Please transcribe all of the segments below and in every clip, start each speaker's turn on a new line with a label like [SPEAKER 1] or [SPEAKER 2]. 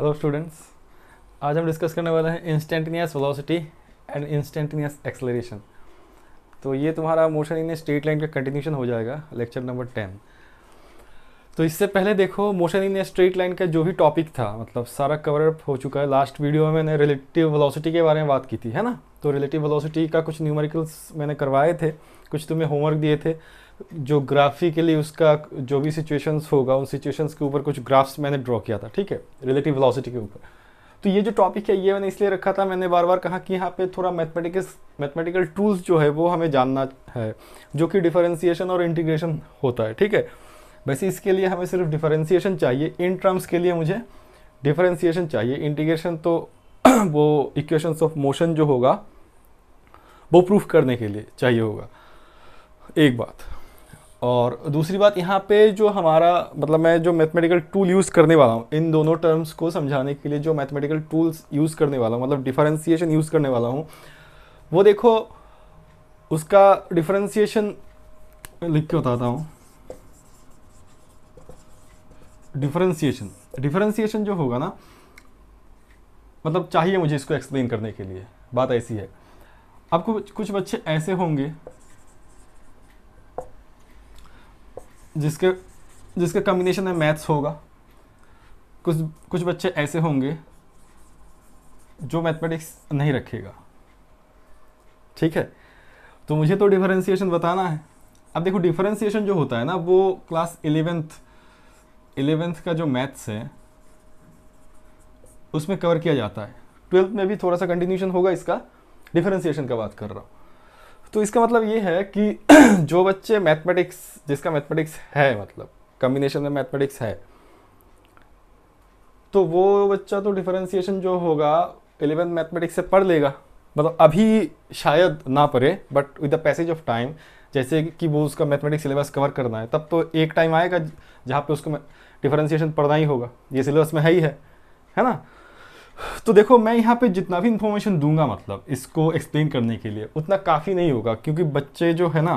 [SPEAKER 1] Hello students आज हम discuss करने वाले हैं instantaneous velocity and instantaneous acceleration तो ये तुम्हारा मोशन इन स्ट्रेट लाइन का कंटिन्यूशन हो जाएगा लेक्चर नंबर टेन तो इससे पहले देखो मोशन इन स्ट्रेट लाइन का जो भी टॉपिक था मतलब सारा कवर अप हो चुका है लास्ट वीडियो में मैंने रिलेटिव वेलोसिटी के बारे में बात की थी है ना तो रिलेटिव वेलोसिटी का कुछ न्यूमेरिकल्स मैंने करवाए थे कुछ तुम्हें होमवर्क दिए थे जो ग्राफिकली उसका जो भी सिचुएशंस होगा उन सिचुएशंस के ऊपर कुछ ग्राफ्स मैंने ड्रॉ किया था ठीक है रिलेटिव वेलोसिटी के ऊपर तो ये जो टॉपिक है ये मैंने इसलिए रखा था मैंने बार बार कहा कि यहाँ पे थोड़ा मैथमेटिक्स मैथमेटिकल टूल्स जो है वो हमें जानना है जो कि डिफरेंशिएशन और इंटीग्रेशन होता है ठीक है वैसे इसके लिए हमें सिर्फ डिफरेंशिएशन चाहिए इन टर्म्स के लिए मुझे डिफरेंशिएशन चाहिए इंटीग्रेशन तो वो इक्वेशंस ऑफ मोशन जो होगा वो प्रूफ करने के लिए चाहिए होगा एक बात और दूसरी बात यहाँ पे जो हमारा मतलब मैं जो मैथमेटिकल टूल यूज़ करने वाला हूँ इन दोनों टर्म्स को समझाने के लिए जो मैथमेटिकल टूल्स यूज़ करने वाला हूँ मतलब डिफरेंशिएशन यूज़ करने वाला हूँ वो देखो उसका डिफरेंशिएशन लिख के बताता हूँ डिफरेंशिएशन डिफरेंशिएशन जो होगा ना मतलब चाहिए मुझे इसको एक्सप्लेन करने के लिए बात ऐसी है आपको कुछ बच्चे ऐसे होंगे जिसके जिसका कम्बिनेशन में मैथ्स होगा कुछ कुछ बच्चे ऐसे होंगे जो मैथमेटिक्स नहीं रखेगा ठीक है तो मुझे तो डिफरेंशिएशन बताना है अब देखो डिफरेंशिएशन जो होता है ना वो क्लास एलेवेंथ एलेवेंथ का जो मैथ्स है उसमें कवर किया जाता है ट्वेल्थ में भी थोड़ा सा कंटिन्यूशन होगा इसका डिफरेंशिएशन का बात कर रहा हूँ तो इसका मतलब ये है कि जो बच्चे मैथमेटिक्स जिसका मैथमेटिक्स है मतलब कम्बिनेशन में मैथमेटिक्स है तो वो बच्चा तो डिफरेंशिएशन जो होगा एलेवेंथ मैथमेटिक्स से पढ़ लेगा मतलब अभी शायद ना पढ़े but with the passage of time जैसे कि वो उसका मैथमेटिक्स सिलेबस कवर करना है तब तो एक टाइम आएगा जहाँ पे उसको डिफरेंशिएशन पढ़ना ही होगा ये सिलेबस में है ही है है ना तो देखो मैं यहाँ पे जितना भी इन्फॉर्मेशन दूंगा मतलब इसको एक्सप्लेन करने के लिए उतना काफ़ी नहीं होगा क्योंकि बच्चे जो है ना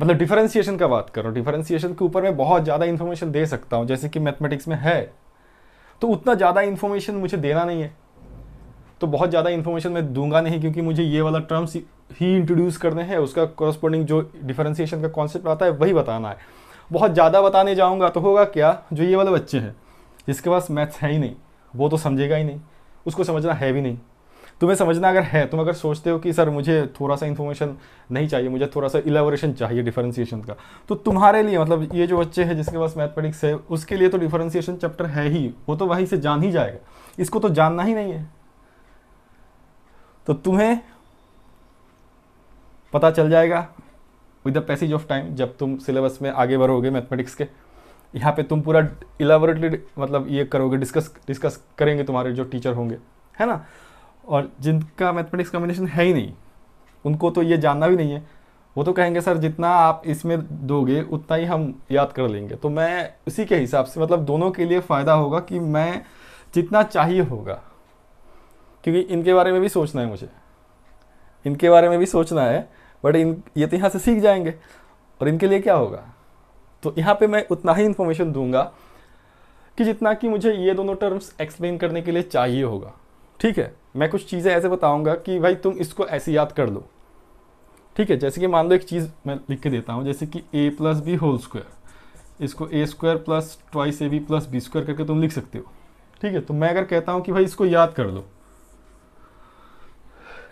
[SPEAKER 1] मतलब डिफरेंशिएशन का बात करो डिफरेंशिएशन के ऊपर मैं बहुत ज़्यादा इन्फॉर्मेशन दे सकता हूँ जैसे कि मैथमेटिक्स में है तो उतना ज़्यादा इन्फॉर्मेशन मुझे देना नहीं है तो बहुत ज़्यादा इन्फॉर्मेशन मैं दूंगा नहीं क्योंकि मुझे ये वाला टर्म्स ही इंट्रोड्यूस करने हैं उसका कॉरस्पॉन्डिंग जो डिफरेंशिएशन का कॉन्सेप्ट आता है वही बताना है बहुत ज़्यादा बताने जाऊँगा तो होगा क्या जो ये वाले बच्चे हैं जिसके पास मैथ्स है ही नहीं वो तो समझेगा ही नहीं उसको समझना है भी नहीं तुम्हें समझना अगर है तुम अगर सोचते हो कि सर मुझे थोड़ा सा इन्फॉर्मेशन नहीं चाहिए मुझे थोड़ा सा इलेबोरेशन चाहिए डिफरेंशिएशन का तो तुम्हारे लिए मतलब ये जो बच्चे हैं जिसके पास मैथमेटिक्स है उसके लिए तो डिफरेंशिएशन चैप्टर है ही वो तो वहीं से जान ही जाएगा इसको तो जानना ही नहीं है तो तुम्हें पता चल जाएगा with the passage of time जब तुम सिलेबस में आगे बढ़ोगे मैथमेटिक्स के यहाँ पे तुम पूरा इलाबोरेटली मतलब ये करोगे डिस्कस डिस्कस करेंगे तुम्हारे जो टीचर होंगे है ना और जिनका मैथमेटिक्स कॉम्बिनेशन है ही नहीं उनको तो ये जानना भी नहीं है वो तो कहेंगे सर जितना आप इसमें दोगे उतना ही हम याद कर लेंगे तो मैं उसी के हिसाब से मतलब दोनों के लिए फ़ायदा होगा कि मैं जितना चाहिए होगा क्योंकि इनके बारे में भी सोचना है मुझे इनके बारे में भी सोचना है बट इन ये तो यहाँ से सीख जाएंगे और इनके लिए क्या होगा तो यहाँ पे मैं उतना ही इन्फॉर्मेशन दूंगा कि जितना कि मुझे ये दोनों टर्म्स एक्सप्लेन करने के लिए चाहिए होगा ठीक है मैं कुछ चीज़ें ऐसे बताऊंगा कि भाई तुम इसको ऐसे याद कर लो ठीक है जैसे कि मान लो एक चीज़ मैं लिख के देता हूँ जैसे कि A plus B whole square इसको A square plus twice A B plus B square करके तुम लिख सकते हो ठीक है तो मैं अगर कहता हूँ कि भाई इसको याद कर लो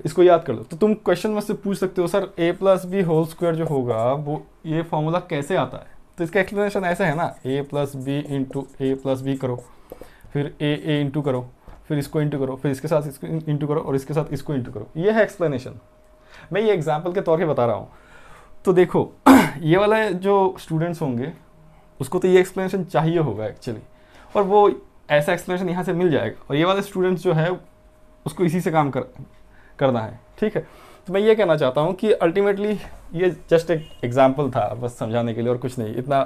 [SPEAKER 1] इसको याद कर लो तो तुम क्वेश्चन मुझसे पूछ सकते हो sir A plus B whole square जो होगा वो ये फॉर्मूला कैसे आता है तो इसका एक्सप्लेनेशन ऐसा है ना A plus B into A plus B करो फिर ए ए इंटू करो फिर इसको इंटू करो फिर इसके साथ इसको इंटू करो और इसके साथ इसको इंटू करो ये है एक्सप्लेनेशन मैं ये एग्जाम्पल के तौर पर बता रहा हूँ तो देखो ये वाला जो स्टूडेंट्स होंगे उसको तो ये एक्सप्लेनेशन चाहिए होगा एक्चुअली और वो ऐसा एक्सप्लेनेशन यहाँ से मिल जाएगा और ये वाले स्टूडेंट्स जो है उसको इसी से काम कर करना है ठीक है तो मैं ये कहना चाहता हूँ कि अल्टीमेटली ये जस्ट एक एग्जाम्पल था बस समझाने के लिए और कुछ नहीं इतना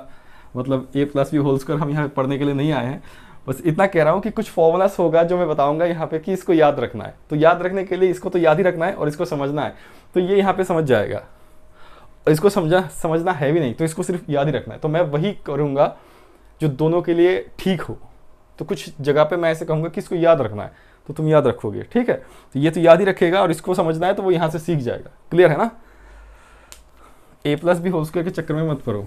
[SPEAKER 1] मतलब A plus B whole square हम यहाँ पढ़ने के लिए नहीं आए हैं बस इतना कह रहा हूँ कि कुछ फॉर्मूलास होगा जो मैं बताऊँगा यहाँ पे कि इसको याद रखना है तो याद रखने के लिए इसको तो याद ही रखना है और इसको समझना है तो ये यहाँ पर समझ जाएगा और इसको समझा समझना है भी नहीं तो इसको सिर्फ याद ही रखना है तो मैं वही करूँगा जो दोनों के लिए ठीक हो तो कुछ जगह पर मैं ऐसे कहूँगा कि इसको याद रखना है तो तुम याद रखोगे ठीक है तो ये तो याद ही रखेगा और इसको समझना है तो वो यहाँ से सीख जाएगा क्लियर है ना A plus B whole square के चक्कर में मत पड़ो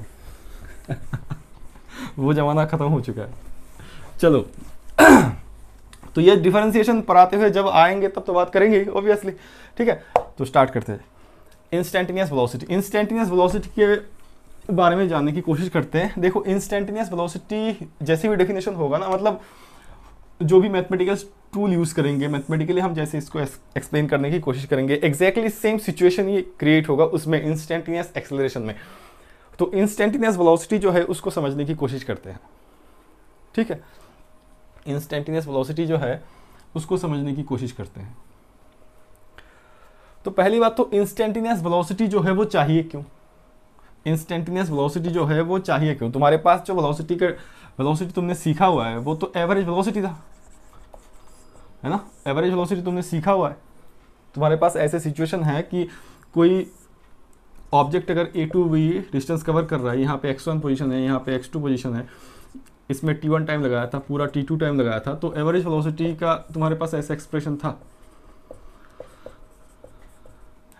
[SPEAKER 1] वो ज़माना ख़त्म हो चुका है चलो तो ये डिफरेंशिएशन पढ़ाते हुए जब आएंगे तब तो बात करेंगे ऑब्वियसली ठीक है तो स्टार्ट करते हैं इंस्टेंटेनियस वेलोसिटी इंस्टेंटेनियस वेलोसिटी के बारे में जानने की कोशिश करते हैं देखो इंस्टेंटेनियस वेलोसिटी जैसे भी डेफिनेशन होगा ना मतलब तो जो भी मैथमेटिकल टूल यूज़ करेंगे मैथमेटिकली हम जैसे इसको एक्सप्लेन करने की कोशिश करेंगे एक्जैक्टली सेम सिचुएशन ये क्रिएट होगा उसमें इंस्टेंटेनियस एक्सेलरेशन में तो इंस्टेंटेनियस वेलोसिटी जो है उसको समझने की कोशिश करते हैं ठीक है इंस्टेंटेनियस वेलोसिटी जो है उसको समझने की कोशिश करते हैं तो पहली बात तो इंस्टेंटेनियस वेलोसिटी जो है वो चाहिए क्यों इंस्टेंटेनियस वेलोसिटी जो है वो चाहिए क्यों तुम्हारे पास जो वेलोसिटी का वेलोसिटी तुमने सीखा हुआ है वो तो एवरेज वेलोसिटी था है ना एवरेज वेलोसिटी तुमने सीखा हुआ है तुम्हारे पास ऐसे सिचुएशन है कि कोई ऑब्जेक्ट अगर A to B distance cover कर रहा है यहाँ पे एक्स वन पोजिशन है यहाँ पे एक्स टू पोजिशन है इसमें टी वन टाइम लगाया था पूरा टी टू टाइम लगाया था तो एवरेज वेलोसिटी का तुम्हारे पास ऐसा एक्सप्रेशन था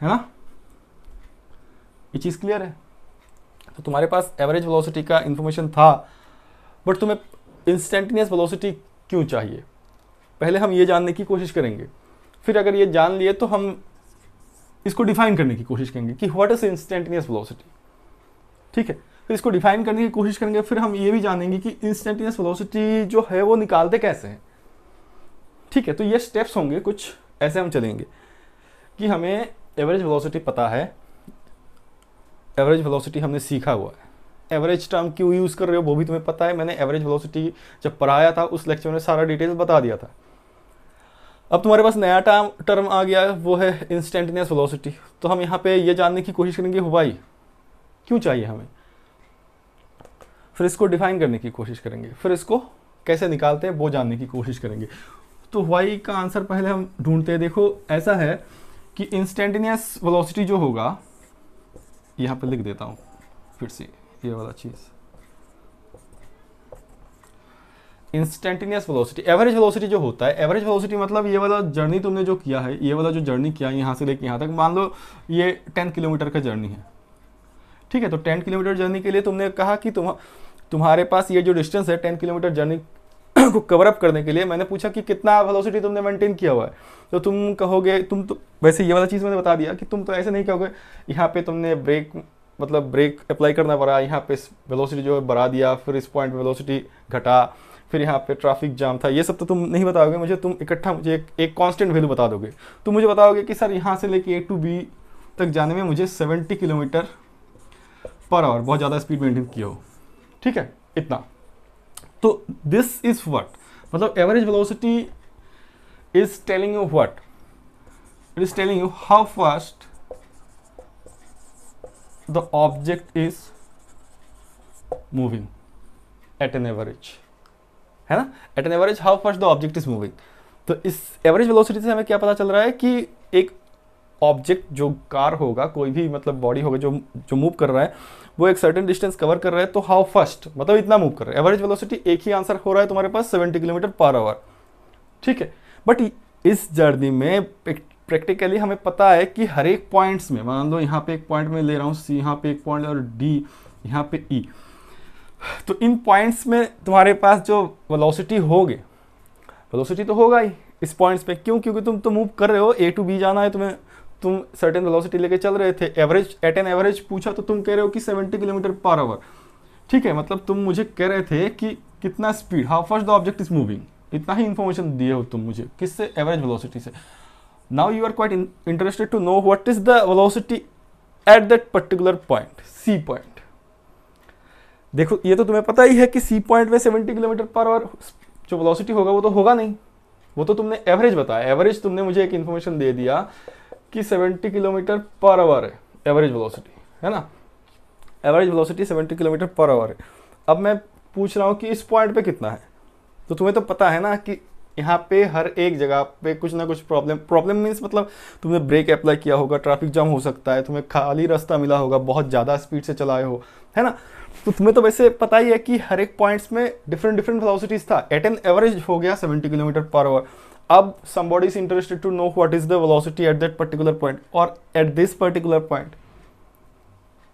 [SPEAKER 1] है ना ये चीज़ क्लियर है तो तुम्हारे पास एवरेज वेलोसिटी का इन्फॉर्मेशन था बट तुम्हें इंस्टेंटेनियस वेलोसिटी क्यों चाहिए पहले हम ये जानने की कोशिश करेंगे फिर अगर ये जान लिए तो हम इसको डिफाइन करने की कोशिश करेंगे कि व्हाट इज इंस्टेंटेनियस वेलोसिटी ठीक है फिर इसको डिफाइन करने की कोशिश करेंगे फिर हम ये भी जानेंगे कि इंस्टेंटेनियस वेलोसिटी जो है वो निकालते कैसे हैं ठीक है तो ये स्टेप्स होंगे कुछ ऐसे हम चलेंगे कि हमें एवरेज वेलोसिटी पता है एवरेज वेलोसिटी हमने सीखा हुआ है एवरेज टर्म क्यों यूज़ कर रहे हो वो भी तुम्हें पता है मैंने एवरेज वेलोसिटी जब पढ़ाया था उस लेक्चर में सारा डिटेल बता दिया था अब तुम्हारे पास नया टर्म टर्म आ गया वो है इंस्टेंटेनियस वेलोसिटी तो हम यहाँ पे ये जानने की कोशिश करेंगे वाई क्यों चाहिए हमें फिर इसको डिफाइन करने की कोशिश करेंगे फिर इसको कैसे निकालते हैं वो जानने की कोशिश करेंगे तो वाई का आंसर पहले हम ढूंढते हैं देखो ऐसा है कि इंस्टेंटेनियस वेलोसिटी जो होगा यहाँ पर लिख देता हूँ फिर से ये वाला चीज़ इंस्टेंटेनियस वेलोसिटी एवरेज वेलोसिटी जो होता है एवरेज वेलोसिटी मतलब ये वाला जर्नी तुमने जो किया है ये वाला जो जर्नी किया है यहाँ से लेके यहाँ तक मान लो ये टेन किलोमीटर का जर्नी है ठीक है तो टेन किलोमीटर जर्नी के लिए तुमने कहा कि तुम तुम्हारे पास ये जो डिस्टेंस है टेन किलोमीटर जर्नी को कवर अप करने के लिए मैंने पूछा कि कितना वेलोसिटी तुमने मेंटेन किया हुआ है तो तुम कहोगे तुम तो वैसे ये वाला चीज़ मैंने बता दिया कि तुम तो ऐसे नहीं कहोगे यहाँ पे तुमने ब्रेक मतलब ब्रेक अप्लाई करना पड़ा यहाँ पे वेलोसिटी जो है बढ़ा दिया फिर इस पॉइंट वेलोसिटी घटा फिर यहाँ पे ट्रैफिक जाम था ये सब तो तुम नहीं बताओगे मुझे तुम इकट्ठा मुझे एक, एक कांस्टेंट वैल्यू बता दोगे तुम तो मुझे बताओगे कि सर यहाँ से लेके ए टू बी तक जाने में मुझे 70 किलोमीटर पर आवर बहुत ज़्यादा स्पीड मेंटेन किया हो ठीक है इतना तो दिस इज़ वट मतलब average velocity is telling you what it is telling you how fast the object is moving at an average है ना at an average how fast the object is moving तो इस average velocity से हमें क्या पता चल रहा है कि एक ऑब्जेक्ट जो कार होगा कोई भी मतलब बॉडी होगा जो जो मूव कर रहा है वो एक सर्टेन डिस्टेंस कवर कर रहा है तो हाउ फर्स्ट मतलब इतना मूव कर रहा है एवरेज वेलोसिटी एक ही आंसर हो रहा है तुम्हारे पास 70 किलोमीटर पर आवर ठीक है बट इस जर्नी में प्रैक्टिकली हमें पता है कि हर एक पॉइंट्स में मान लो यहाँ पे एक पॉइंट में ले रहा हूँ सी यहाँ पे एक पॉइंट और डी यहाँ पे ई e. तो इन पॉइंट्स में तुम्हारे पास जो वेलोसिटी होगी वेलोसिटी तो होगा ही इस पॉइंट्स पे क्यों क्योंकि तुम तो मूव कर रहे हो ए टू बी जाना है तुम्हें तुम सर्टेन वेलोसिटी लेके चल रहे थे एवरेज एट एन एवरेज पूछा तो तुम कह रहे हो कि 70 किलोमीटर पर आवर ठीक है मतलब तुम मुझे कह रहे थे कि कितना speed how fast the object is moving इतना ही इन्फॉर्मेशन दिए हो तुम मुझे किससे एवरेज वेलोसिटी से now you are quite interested to know what is the velocity at that particular point C point देखो ये तो तुम्हें पता ही है कि सी पॉइंट में 70 किलोमीटर पर आवर जो वेलोसिटी होगा वो तो होगा नहीं वो तो तुमने एवरेज बताया एवरेज तुमने मुझे एक इन्फॉर्मेशन दे दिया कि 70 किलोमीटर पर आवर है एवरेज वेलोसिटी है ना average velocity 70 kilometre per hour है अब मैं पूछ रहा हूँ कि इस पॉइंट पे कितना है तो तुम्हें तो पता है ना कि यहाँ पे हर एक जगह पे कुछ ना कुछ प्रॉब्लम प्रॉब्लम मीन्स मतलब तुमने ब्रेक अप्लाई किया होगा ट्रैफिक जाम हो सकता है तुम्हें खाली रास्ता मिला होगा बहुत ज़्यादा स्पीड से चलाए हो है ना तो तुम्हें तो वैसे पता ही है कि हर एक पॉइंट्स में डिफरेंट डिफरेंट वेलोसिटीज था एट एन एवरेज हो गया 70 किलोमीटर पर आवर अब somebody is interested to know what is the velocity at that particular point और एट दिस पर्टिकुलर पॉइंट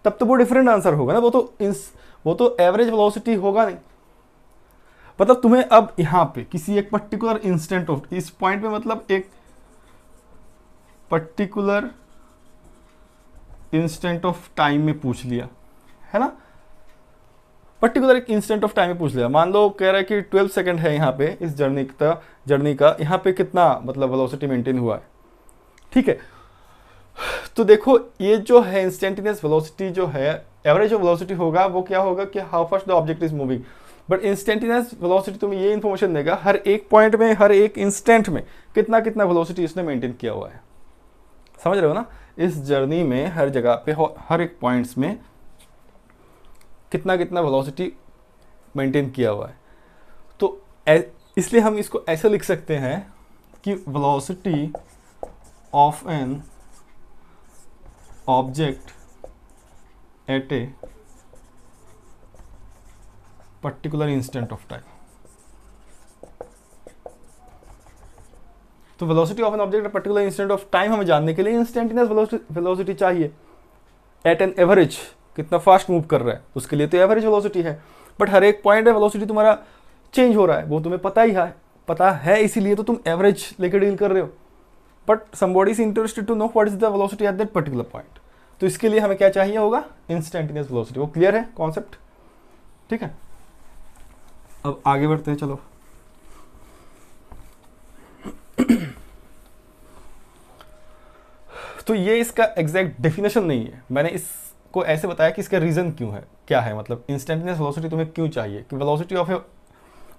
[SPEAKER 1] तब तो वो डिफरेंट आंसर होगा ना वो तो इंस वो तो एवरेज वेलोसिटी होगा नहीं मतलब तुम्हें अब यहां पे किसी एक पर्टिकुलर इंस्टेंट ऑफ इस पॉइंट पे मतलब एक पर्टिकुलर इंस्टेंट ऑफ टाइम में पूछ लिया है ना पर्टिकुलर एक इंस्टेंट ऑफ टाइम में पूछ लिया मान लो कह रहा है कि 12 सेकंड है यहां पे इस जर्नी का जर्नी का यहां पे कितना मतलब वेलोसिटी मेंटेन हुआ है ठीक है तो देखो ये जो है इंस्टेंटेनियस वेलोसिटी जो है एवरेज जो वेलोसिटी होगा वो क्या होगा कि how fast the object is moving but instantaneous velocity तुम्हें ये इन्फॉर्मेशन देगा हर एक पॉइंट में हर एक इंस्टेंट में कितना कितना वेलोसिटी इसने मेंटेन किया हुआ है समझ रहे हो ना इस जर्नी में हर जगह पे हर एक पॉइंट्स में कितना कितना वेलोसिटी मेंटेन किया हुआ है तो इसलिए हम इसको ऐसे लिख सकते हैं कि velocity of an object at a particular instant of time तो velocity of an object at particular instant of time हमें जानने के लिए इंस्टेंटेनियस वेलोसिटी चाहिए एट एन एवरेज कितना फास्ट मूव कर रहा है उसके लिए तो एवरेज वेलोसिटी है बट हर एक पॉइंट वेलोसिटी तुम्हारा चेंज हो रहा है वो तुम्हें पता ही है पता है इसीलिए तो तुम एवरेज लेके डील कर रहे हो but somebody is interested to know what is the velocity at that particular point तो इसके लिए हमें क्या चाहिए होगा इंस्टेंटेनियस वेलोसिटी वो क्लियर है कॉन्सेप्ट ठीक है अब आगे बढ़ते हैं चलो तो ये इसका एग्जैक्ट डेफिनेशन नहीं है मैंने इसको ऐसे बताया कि इसका रीज़न क्यों है क्या है मतलब इंस्टेंटनेस वेलोसिटी तुम्हें क्यों चाहिए कि velocity of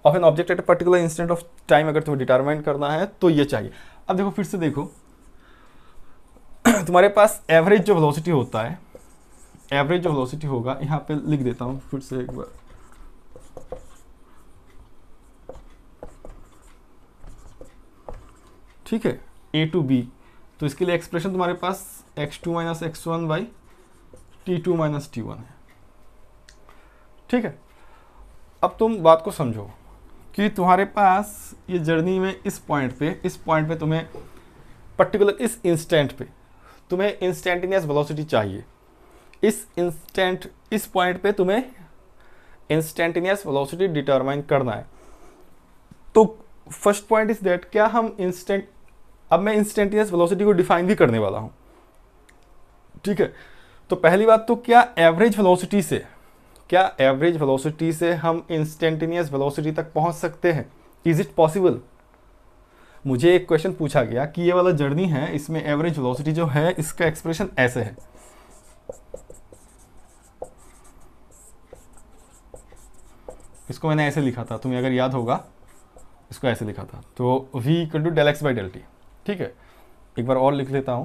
[SPEAKER 1] of an object at a particular instant of time अगर तुम्हें डिटरमाइन करना है तो ये चाहिए अब देखो फिर से देखो तुम्हारे पास एवरेज जो वेलोसिटी होता है एवरेज जो वेलोसिटी होगा यहाँ पे लिख देता हूँ फिर से एक बार ठीक है ए टू बी तो इसके लिए एक्सप्रेशन तुम्हारे पास x two minus x one by t two minus t one है ठीक है अब तुम बात को समझो कि तुम्हारे पास ये जर्नी में इस पॉइंट पे इस पॉइंट पे तुम्हें पर्टिकुलर इस इंस्टेंट पे तुम्हें इंस्टेंटेनियस वेलोसिटी चाहिए इस इंस्टेंट इस पॉइंट पे तुम्हें इंस्टेंटेनियस वेलोसिटी डिटरमाइन करना है तो फर्स्ट पॉइंट इज दैट क्या हम इंस्टेंट अब मैं इंस्टेंटेनियस वेलोसिटी को डिफाइन भी करने वाला हूँ ठीक है तो पहली बात तो क्या एवरेज वेलोसिटी से क्या एवरेज वेलोसिटी से हम इंस्टेंटेनियस वेलोसिटी तक पहुंच सकते हैं इज इट पॉसिबल मुझे एक क्वेश्चन पूछा गया कि ये वाला जर्नी है इसमें एवरेज वेलोसिटी जो है इसका एक्सप्रेशन ऐसे है इसको मैंने ऐसे लिखा था तुम्हें अगर याद होगा इसको ऐसे लिखा था तो वी कंटू to del x by del t ठीक है एक बार और लिख लेता हूं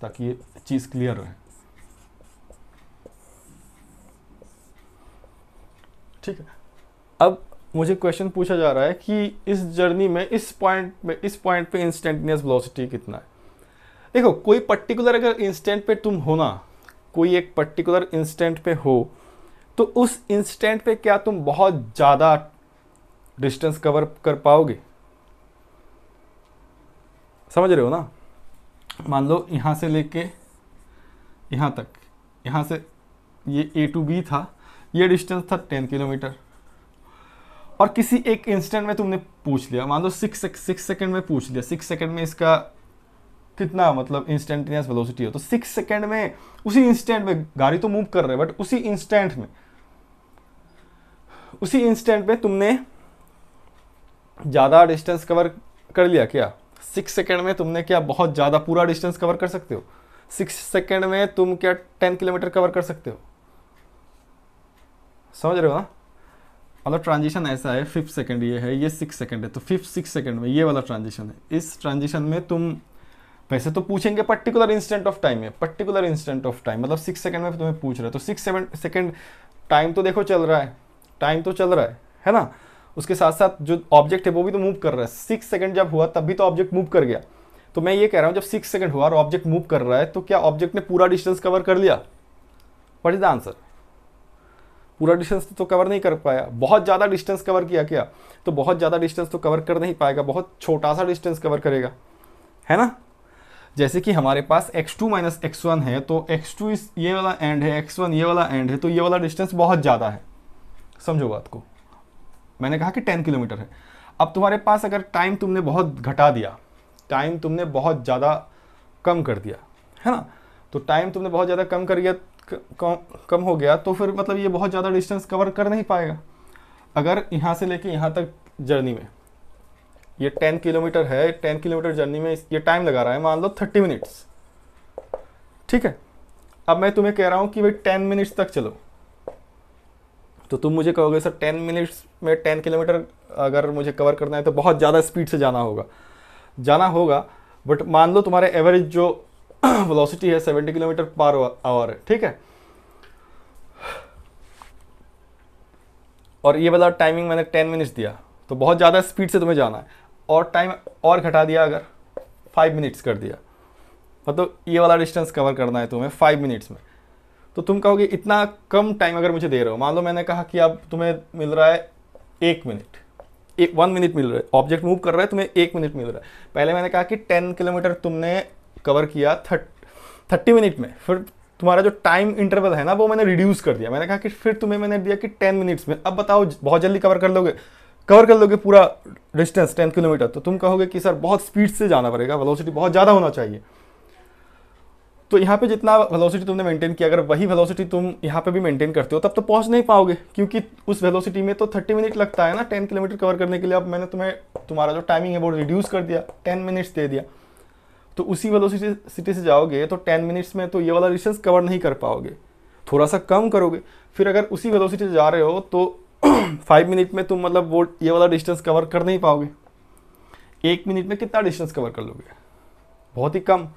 [SPEAKER 1] ताकि ये चीज़ क्लियर रहे ठीक है अब मुझे क्वेश्चन पूछा जा रहा है कि इस जर्नी में इस पॉइंट में इस पॉइंट पे इंस्टेंटेनियस वेलोसिटी कितना है देखो कोई पर्टिकुलर अगर इंस्टेंट पे तुम हो ना कोई एक पर्टिकुलर इंस्टेंट पे हो तो उस इंस्टेंट पे क्या तुम बहुत ज़्यादा डिस्टेंस कवर कर पाओगे समझ रहे हो ना मान लो यहाँ से लेके यहाँ तक यहाँ से ये ए टू बी था ये डिस्टेंस था टेन किलोमीटर और किसी एक इंस्टेंट में तुमने पूछ लिया मान लो सिक्स सिक्स सेकेंड में पूछ लिया सिक्स सेकेंड में इसका कितना मतलब इंस्टेंटेनियस वेलोसिटी हो तो सिक्स सेकेंड में उसी इंस्टेंट में गाड़ी तो मूव कर रहे बट उसी इंस्टेंट में उसी इंस्टेंट में तुमने ज़्यादा डिस्टेंस कवर कर लिया क्या सिक्स सेकेंड में तुमने क्या बहुत ज़्यादा पूरा डिस्टेंस कवर कर सकते हो सिक्स सेकेंड में तुम क्या टेन किलोमीटर कवर कर सकते हो समझ रहे हो ना मतलब ट्रांजिशन ऐसा है फिफ्थ सेकेंड ये है ये सिक्स सेकेंड है तो फिफ्थ सिक्स सेकेंड में ये वाला ट्रांजिशन है इस ट्रांजिशन में तुम वैसे तो पूछेंगे पर्टिकुलर इंस्टेंट ऑफ टाइम है पर्टिकुलर इंस्टेंट ऑफ टाइम मतलब सिक्स सेकेंड में तुम्हें पूछ रहा है तो सिक्स सेवन सेकेंड टाइम तो देखो चल रहा है टाइम तो चल रहा है है ना उसके साथ साथ जो ऑब्जेक्ट है वो भी तो मूव कर रहा है सिक्स सेकंड जब हुआ तब भी तो ऑब्जेक्ट मूव कर गया तो मैं ये कह रहा हूँ जब सिक्स सेकंड हुआ और ऑब्जेक्ट मूव कर रहा है तो क्या ऑब्जेक्ट ने पूरा डिस्टेंस कवर कर लिया वट इज़ द आंसर पूरा डिस्टेंस तो कवर नहीं कर पाया बहुत ज़्यादा डिस्टेंस कवर किया क्या तो बहुत ज़्यादा डिस्टेंस तो कवर कर नहीं पाएगा बहुत छोटा सा डिस्टेंस कवर करेगा है ना जैसे कि हमारे पास x2 टू माइनस एक्स है तो x2 इस ये वाला एंड है x1 ये वाला एंड है तो ये वाला डिस्टेंस बहुत ज़्यादा है समझो बात को मैंने कहा कि टेन किलोमीटर है अब तुम्हारे पास अगर टाइम तुमने बहुत घटा दिया टाइम तुमने बहुत ज़्यादा कम कर दिया है ना तो टाइम तुमने बहुत ज़्यादा कम कर दिया कम हो गया तो फिर मतलब ये बहुत ज़्यादा डिस्टेंस कवर कर नहीं पाएगा अगर यहाँ से लेके यहाँ तक जर्नी में ये टेन किलोमीटर है टेन किलोमीटर जर्नी में ये टाइम लगा रहा है मान लो थर्टी मिनट्स ठीक है अब मैं तुम्हें कह रहा हूँ कि भाई टेन मिनट्स तक चलो तो तुम मुझे कहोगे सर टेन मिनट्स में टेन किलोमीटर अगर मुझे कवर करना है तो बहुत ज़्यादा स्पीड से जाना होगा जाना होगा बट मान लो तुम्हारे एवरेज जो वेलोसिटी है सेवेंटी किलोमीटर पर आवर है ठीक है और ये वाला टाइमिंग मैंने टेन मिनट्स दिया तो बहुत ज़्यादा स्पीड से तुम्हें जाना है और टाइम और घटा दिया अगर फाइव मिनट्स कर दिया मतलब ये वाला डिस्टेंस कवर करना है तुम्हें फाइव मिनट्स में तो तुम कहोगे इतना कम टाइम अगर मुझे दे रहे हो मान लो मैंने कहा कि अब तुम्हें मिल रहा है एक मिनट एक वन मिनट मिल रहा है ऑब्जेक्ट मूव कर रहा है तुम्हें एक मिनट मिल रहा है पहले मैंने कहा कि टेन किलोमीटर तुमने कवर किया थर्ट थर्टी मिनट में फिर तुम्हारा जो टाइम इंटरवल है ना वो मैंने रिड्यूस कर दिया मैंने कहा कि फिर तुम्हें मैंने दिया कि टेन मिनट्स में अब बताओ बहुत जल्दी कवर कर लोगे कवर कर लोगे पूरा डिस्टेंस टेन किलोमीटर तो तुम कहोगे कि सर बहुत स्पीड से जाना पड़ेगा वेलोसिटी बहुत ज़्यादा होना चाहिए तो यहाँ पे जितना वेलोसिटी तुमने मेंटेन किया अगर वही वेलोसिटी तुम यहाँ पे भी मेंटेन करते हो तब तो पहुँच नहीं पाओगे क्योंकि उस वेलोसिटी में तो 30 मिनट लगता है ना 10 किलोमीटर कवर करने के लिए अब मैंने तुम्हें तुम्हारा जो टाइमिंग है वो रिड्यूस कर दिया 10 मिनट्स दे दिया तो उसी वेलोसिटी सिटी से जाओगे तो टेन मिनट्स में तो ये वाला डिस्टेंस कवर नहीं कर पाओगे थोड़ा सा कम करोगे फिर अगर उसी वेलोसिटी से जा रहे हो तो फाइव मिनट में तुम मतलब वो ये वाला डिस्टेंस कवर कर नहीं पाओगे एक मिनट में कितना डिस्टेंस कवर कर लोगे बहुत ही कम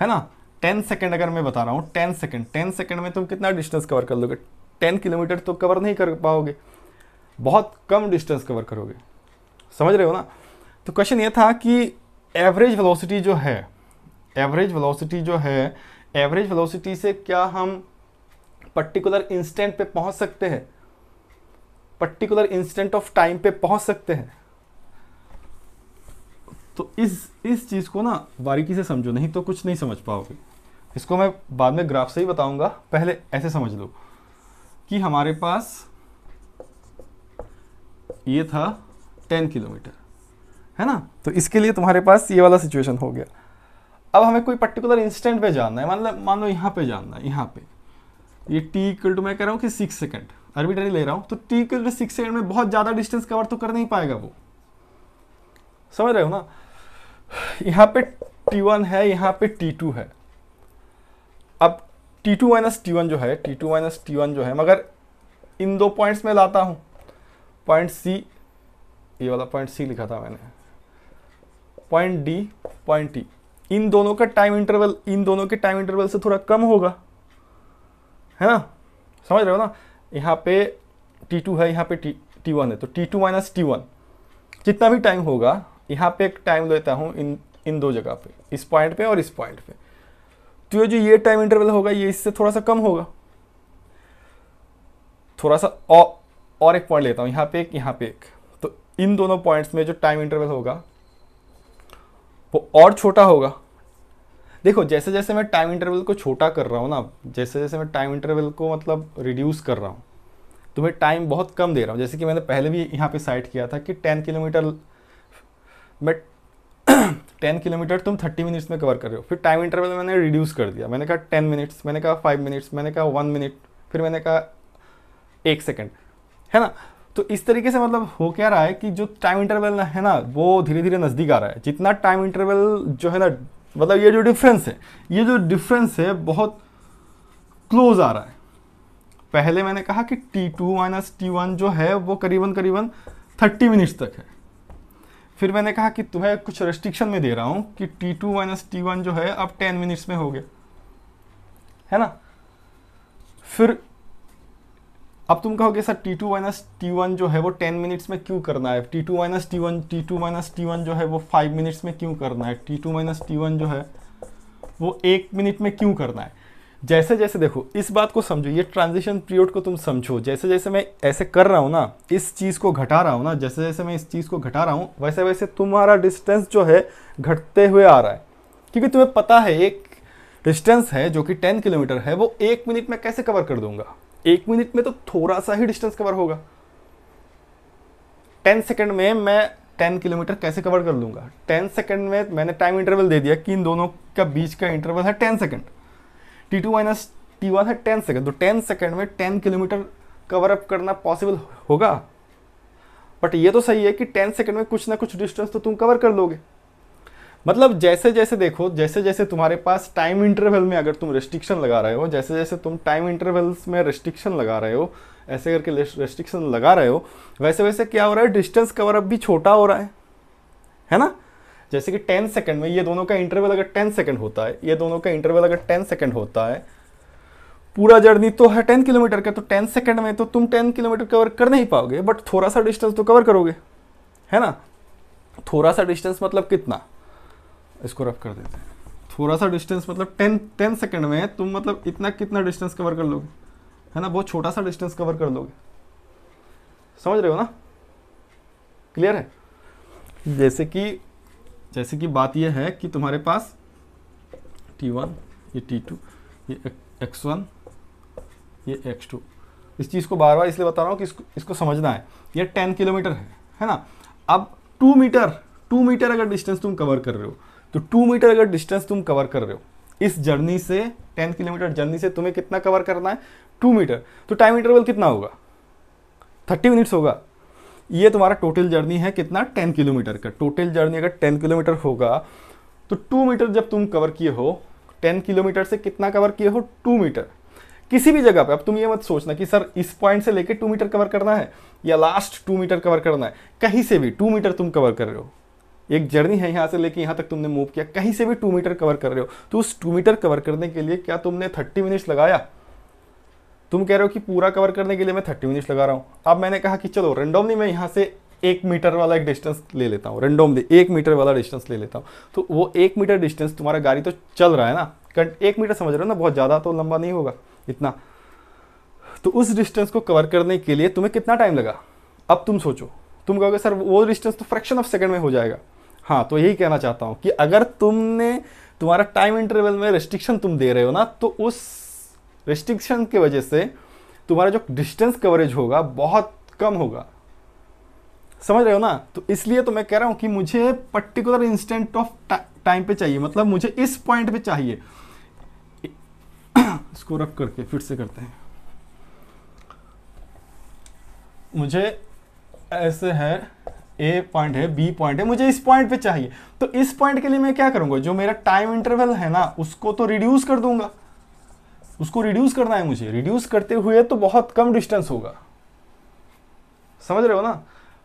[SPEAKER 1] है ना टेन सेकेंड अगर मैं बता रहा हूँ टेन सेकेंड टेन सेकेंड में तुम कितना डिस्टेंस कवर कर लोगे टेन किलोमीटर तो कवर नहीं कर पाओगे बहुत कम डिस्टेंस कवर करोगे समझ रहे हो ना तो क्वेश्चन ये था कि एवरेज वेलोसिटी जो है एवरेज वेलोसिटी जो है एवरेज वेलोसिटी से क्या हम पर्टिकुलर इंस्टेंट पे पहुंच सकते हैं पर्टिकुलर इंस्टेंट ऑफ टाइम पे पहुंच सकते हैं तो इस इस चीज़ को ना बारीकी से समझो नहीं तो कुछ नहीं समझ पाओगे इसको मैं बाद में ग्राफ से ही बताऊंगा पहले ऐसे समझ लो कि हमारे पास ये था टेन किलोमीटर है ना तो इसके लिए तुम्हारे पास ये वाला सिचुएशन हो गया अब हमें कोई पर्टिकुलर इंस्टेंट पे जानना है मान लो मान लो यहाँ पे जानना है यहाँ पे ये टी इक्वल टू मैं कह रहा हूँ कि सिक्स सेकंड अर्बिटरी ले रहा हूँ तो t equal to six second में बहुत ज़्यादा डिस्टेंस कवर तो कर नहीं पाएगा वो समझ रहे हो ना यहाँ पे टी वन है यहाँ पे टी टू है t two minus t one जो है t two minus t one जो है मगर इन दो पॉइंट्स में लाता हूँ पॉइंट सी ये वाला पॉइंट सी लिखा था मैंने पॉइंट डी पॉइंट टी इन दोनों का टाइम इंटरवल इन दोनों के टाइम इंटरवल से थोड़ा कम होगा है ना समझ रहे हो ना यहाँ पे टी टू है यहाँ पे टी टी वन है तो t two minus t one जितना भी टाइम होगा यहाँ पे एक टाइम लेता हूँ इन इन दो जगह पे इस पॉइंट पे और इस पॉइंट पे तो ये जो ये टाइम इंटरवल होगा ये इससे थोड़ा सा कम होगा थोड़ा सा औ, और एक पॉइंट लेता हूँ यहाँ पे एक यहाँ पे एक तो इन दोनों पॉइंट्स में जो टाइम इंटरवल होगा वो और छोटा होगा देखो जैसे जैसे मैं टाइम इंटरवल को छोटा कर रहा हूँ ना जैसे जैसे मैं टाइम इंटरवल को मतलब रिड्यूस कर रहा हूँ तो मैं टाइम बहुत कम दे रहा हूँ जैसे कि मैंने पहले भी यहाँ पे साइड किया था कि टेन किलोमीटर मैं टेन किलोमीटर तुम थर्टी मिनट्स में कवर कर रहे हो फिर टाइम इंटरवल मैंने रिड्यूस कर दिया मैंने कहा टेन मिनट्स मैंने कहा फाइव मिनट्स मैंने कहा वन मिनट फिर मैंने कहा एक सेकेंड है ना तो इस तरीके से मतलब हो क्या रहा है कि जो टाइम इंटरवल है ना वो धीरे धीरे नज़दीक आ रहा है जितना टाइम इंटरवल जो है ना मतलब ये जो डिफरेंस है ये जो डिफरेंस है बहुत क्लोज आ रहा है पहले मैंने कहा कि T2 टू माइनस टी जो है वो करीबन करीबन 30 मिनट्स तक है फिर मैंने कहा कि तुम्हें कुछ रेस्ट्रिक्शन में दे रहा हूँ कि t two minus t one जो है अब टेन मिनट्स में हो गया है ना फिर अब तुम कहोगे sir t two minus t one जो है वो टेन मिनट्स में क्यों करना है t two minus t one t two minus t one जो है वो फाइव मिनट्स में क्यों करना है t two minus t one जो है वो एक मिनट में क्यों करना है जैसे जैसे देखो इस बात को समझो ये ट्रांजिशन पीरियड को तुम समझो जैसे जैसे मैं ऐसे कर रहा हूँ ना इस चीज़ को घटा रहा हूँ ना जैसे जैसे मैं इस चीज़ को घटा रहा हूँ वैसे वैसे तुम्हारा डिस्टेंस जो है घटते हुए आ रहा है क्योंकि तुम्हें पता है एक डिस्टेंस है जो कि टेन किलोमीटर है वो एक मिनट में कैसे कवर कर दूंगा एक मिनट में तो थोड़ा सा ही डिस्टेंस कवर होगा टेन सेकेंड में मैं टेन किलोमीटर कैसे कवर कर लूँगा टेन सेकेंड में मैंने टाइम इंटरवल दे दिया कि इन दोनों का बीच का इंटरवल है ten second t two minus t one है टेन सेकेंड तो टेन सेकेंड में टेन किलोमीटर कवर अप करना पॉसिबल होगा बट ये तो सही है कि टेन सेकेंड में कुछ ना कुछ डिस्टेंस तो तुम कवर कर लोगे मतलब जैसे जैसे देखो जैसे जैसे तुम्हारे पास टाइम इंटरवल में अगर तुम रेस्ट्रिक्शन लगा रहे हो जैसे जैसे तुम टाइम इंटरवल्स में रेस्ट्रिक्शन लगा रहे हो ऐसे करके रेस्ट्रिक्शन लगा रहे हो वैसे वैसे क्या हो रहा है डिस्टेंस कवर अप भी छोटा हो रहा है है ना जैसे कि टेन सेकेंड में ये दोनों का इंटरवल अगर टेन सेकेंड होता है ये दोनों का इंटरवल अगर टेन सेकेंड होता है पूरा जर्नी तो है टेन किलोमीटर का तो टेन सेकेंड में तो तुम टेन किलोमीटर कवर कर नहीं पाओगे बट थोड़ा सा डिस्टेंस तो कवर करोगे है ना थोड़ा सा डिस्टेंस मतलब कितना इसको रफ कर देते हैं थोड़ा सा डिस्टेंस मतलब टेन टेन सेकेंड में तुम मतलब इतना कितना डिस्टेंस कवर कर लोगे है ना बहुत छोटा सा डिस्टेंस कवर कर लोगे समझ रहे हो ना क्लियर है जैसे कि जैसे कि बात यह है कि तुम्हारे पास टी वन ये टी टू ये एक्स वन ये एक्स टू इस चीज़ को बार बार इसलिए बता रहा हूँ कि इसको इसको समझना है ये टेन किलोमीटर है है ना अब टू मीटर टू मीटर अगर डिस्टेंस तुम कवर कर रहे हो तो टू मीटर अगर डिस्टेंस तुम कवर कर रहे हो इस जर्नी से टेन किलोमीटर जर्नी से तुम्हें कितना कवर करना है टू मीटर तो टाइम इंटरवल कितना होगा थर्टी मिनट्स होगा ये तुम्हारा टोटल जर्नी है कितना टेन किलोमीटर का टोटल जर्नी अगर टेन किलोमीटर होगा तो टू मीटर जब तुम कवर किए हो टेन किलोमीटर से कितना कवर किए हो टू मीटर किसी भी जगह पे अब तुम ये मत सोचना कि सर इस पॉइंट से लेके टू मीटर कवर करना है या लास्ट टू मीटर कवर करना है कहीं से भी टू मीटर तुम कवर कर रहे हो एक जर्नी है यहाँ से लेके यहाँ तक तुमने मूव किया कहीं से भी टू मीटर कवर कर रहे हो तो उस टू मीटर कवर करने के लिए क्या तुमने थर्टी मिनट्स लगाया तुम कह रहे हो कि पूरा कवर करने के लिए मैं थर्टी मिनट्स लगा रहा हूँ अब मैंने कहा कि चलो रेंडोमली मैं यहाँ से एक मीटर वाला एक डिस्टेंस ले लेता हूँ रेंडोमली एक मीटर वाला डिस्टेंस ले लेता हूँ तो वो एक मीटर डिस्टेंस तुम्हारा गाड़ी तो चल रहा है ना एक मीटर समझ रहे हो ना बहुत ज़्यादा तो लंबा नहीं होगा इतना तो उस डिस्टेंस को कवर करने के लिए तुम्हें कितना टाइम लगा अब तुम सोचो तुम कहोगे सर वो डिस्टेंस तो फ्रैक्शन ऑफ सेकंड में हो जाएगा हाँ तो यही कहना चाहता हूँ कि अगर तुमने तुम्हारा टाइम इंटरवल में रिस्ट्रिक्शन तुम दे रहे हो ना तो उस रेस्ट्रिक्शन की वजह से तुम्हारा जो डिस्टेंस कवरेज होगा बहुत कम होगा समझ रहे हो ना तो इसलिए तो मैं कह रहा हूं कि मुझे पर्टिकुलर इंस्टेंट ऑफ टाइम पे चाहिए मतलब मुझे इस पॉइंट पे चाहिए इसको रख करके फिर से करते हैं मुझे ऐसे है ए पॉइंट है बी पॉइंट है मुझे इस पॉइंट पे चाहिए तो इस पॉइंट के लिए मैं क्या करूंगा जो मेरा टाइम इंटरवल है ना उसको तो रिड्यूस कर दूंगा उसको रिड्यूस करना है मुझे रिड्यूस करते हुए तो बहुत कम डिस्टेंस होगा समझ रहे हो ना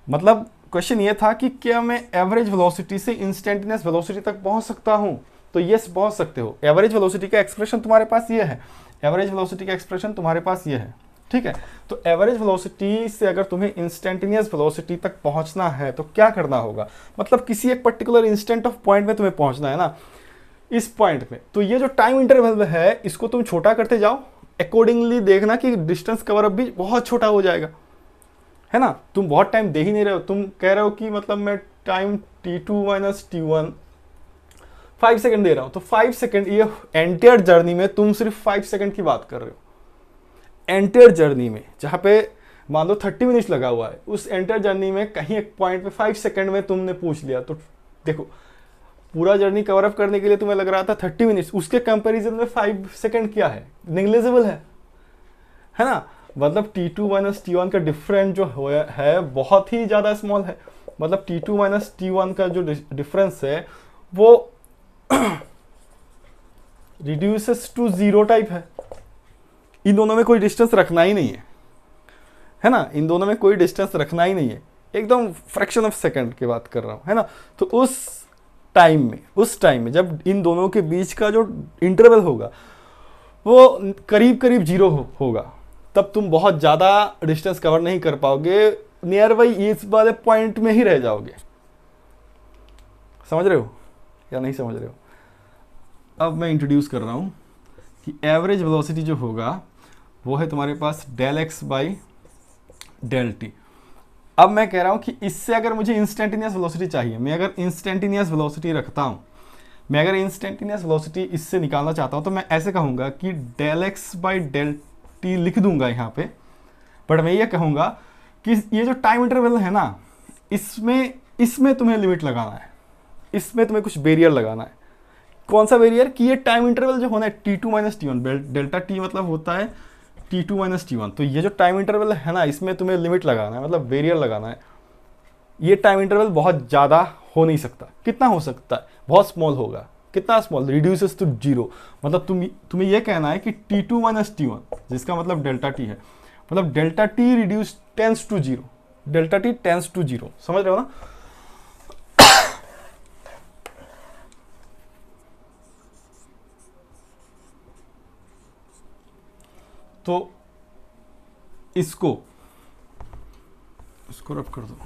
[SPEAKER 1] मतलब क्वेश्चन ये था कि क्या मैं एवरेज वेलोसिटी से इंस्टेंटेनियस वेलोसिटी तक पहुंच सकता हूं तो यस पहुंच सकते हो एवरेज वेलोसिटी का एक्सप्रेशन तुम्हारे पास ये है एवरेज वेलोसिटी का एक्सप्रेशन तुम्हारे पास ये है ठीक है तो एवरेज वेलोसिटी से अगर तुम्हें इंस्टेंटेनियस वेलोसिटी तक पहुंचना है तो क्या करना होगा मतलब किसी एक पर्टिकुलर इंस्टेंट ऑफ पॉइंट में तुम्हें पहुंचना है ना इस पॉइंट पे तो ये जो टाइम इंटरवल है इसको तुम छोटा करते जाओ अकॉर्डिंगली देखना कि डिस्टेंस कवर अप भी बहुत छोटा हो जाएगा है ना तुम बहुत टाइम दे ही नहीं रहे हो तुम कह रहे हो कि मतलब मैं time t two minus t one five second दे रहा हूं तो फाइव सेकेंड ये एंटेयर जर्नी में तुम सिर्फ फाइव सेकेंड की बात कर रहे हो एंटेयर जर्नी में जहाँ पे मान लो थर्टी मिनट्स लगा हुआ है उस एंटायर जर्नी में कहीं एक पॉइंट पे फाइव सेकेंड में तुमने पूछ लिया तो देखो पूरा जर्नी कवर अप करने के लिए तुम्हें लग रहा था थर्टी मिनट्स उसके कंपेरिजन में फाइव सेकेंड क्या है निग्लेजिबल है है ना मतलब t two minus t one का डिफरेंट जो है बहुत ही ज़्यादा स्मॉल है मतलब t two minus t one का जो डिफरेंस है वो रिड्यूसेस टू ज़ीरो टाइप है इन दोनों में कोई डिस्टेंस रखना ही नहीं है है ना इन दोनों में कोई डिस्टेंस रखना ही नहीं है एकदम फ्रैक्शन ऑफ सेकंड की बात कर रहा हूँ है ना तो उस टाइम में उस टाइम में जब इन दोनों के बीच का जो इंटरवल होगा वो करीब करीब जीरो हो, होगा तब तुम बहुत ज़्यादा डिस्टेंस कवर नहीं कर पाओगे नियर बाई इस वाले पॉइंट में ही रह जाओगे समझ रहे हो या नहीं समझ रहे हो अब मैं इंट्रोड्यूस कर रहा हूँ कि एवरेज वेलोसिटी जो होगा वो है तुम्हारे पास del x by del t अब मैं कह रहा हूँ कि इससे अगर मुझे इंस्टेंटेनियस वेलोसिटी चाहिए मैं अगर इंस्टेंटेनियस वेलोसिटी रखता हूँ मैं अगर इंस्टेंटेनियस वेलोसिटी इससे निकालना चाहता हूँ तो मैं ऐसे कहूँगा कि del x by del t लिख दूंगा यहाँ पे बट मैं ये कहूँगा कि ये जो टाइम इंटरवल है ना इसमें इसमें तुम्हें लिमिट लगाना है इसमें तुम्हें कुछ बेरियर लगाना है कौन सा बेरियर कि ये टाइम इंटरवल जो होना है t two minus t one delta t मतलब होता है t two minus t one तो ये जो टाइम इंटरवल है ना इसमें तुम्हें लिमिट लगाना है मतलब वेरियर लगाना है ये टाइम इंटरवल बहुत ज़्यादा हो नहीं सकता कितना हो सकता है बहुत स्मॉल होगा कितना स्मॉल रिड्यूस टू जीरो मतलब तुम तुम्हें यह कहना है कि t two minus t one जिसका मतलब डेल्टा टी है मतलब delta t reduce tends to zero delta t tends to zero समझ रहे हो ना तो इसको इसको रब कर दो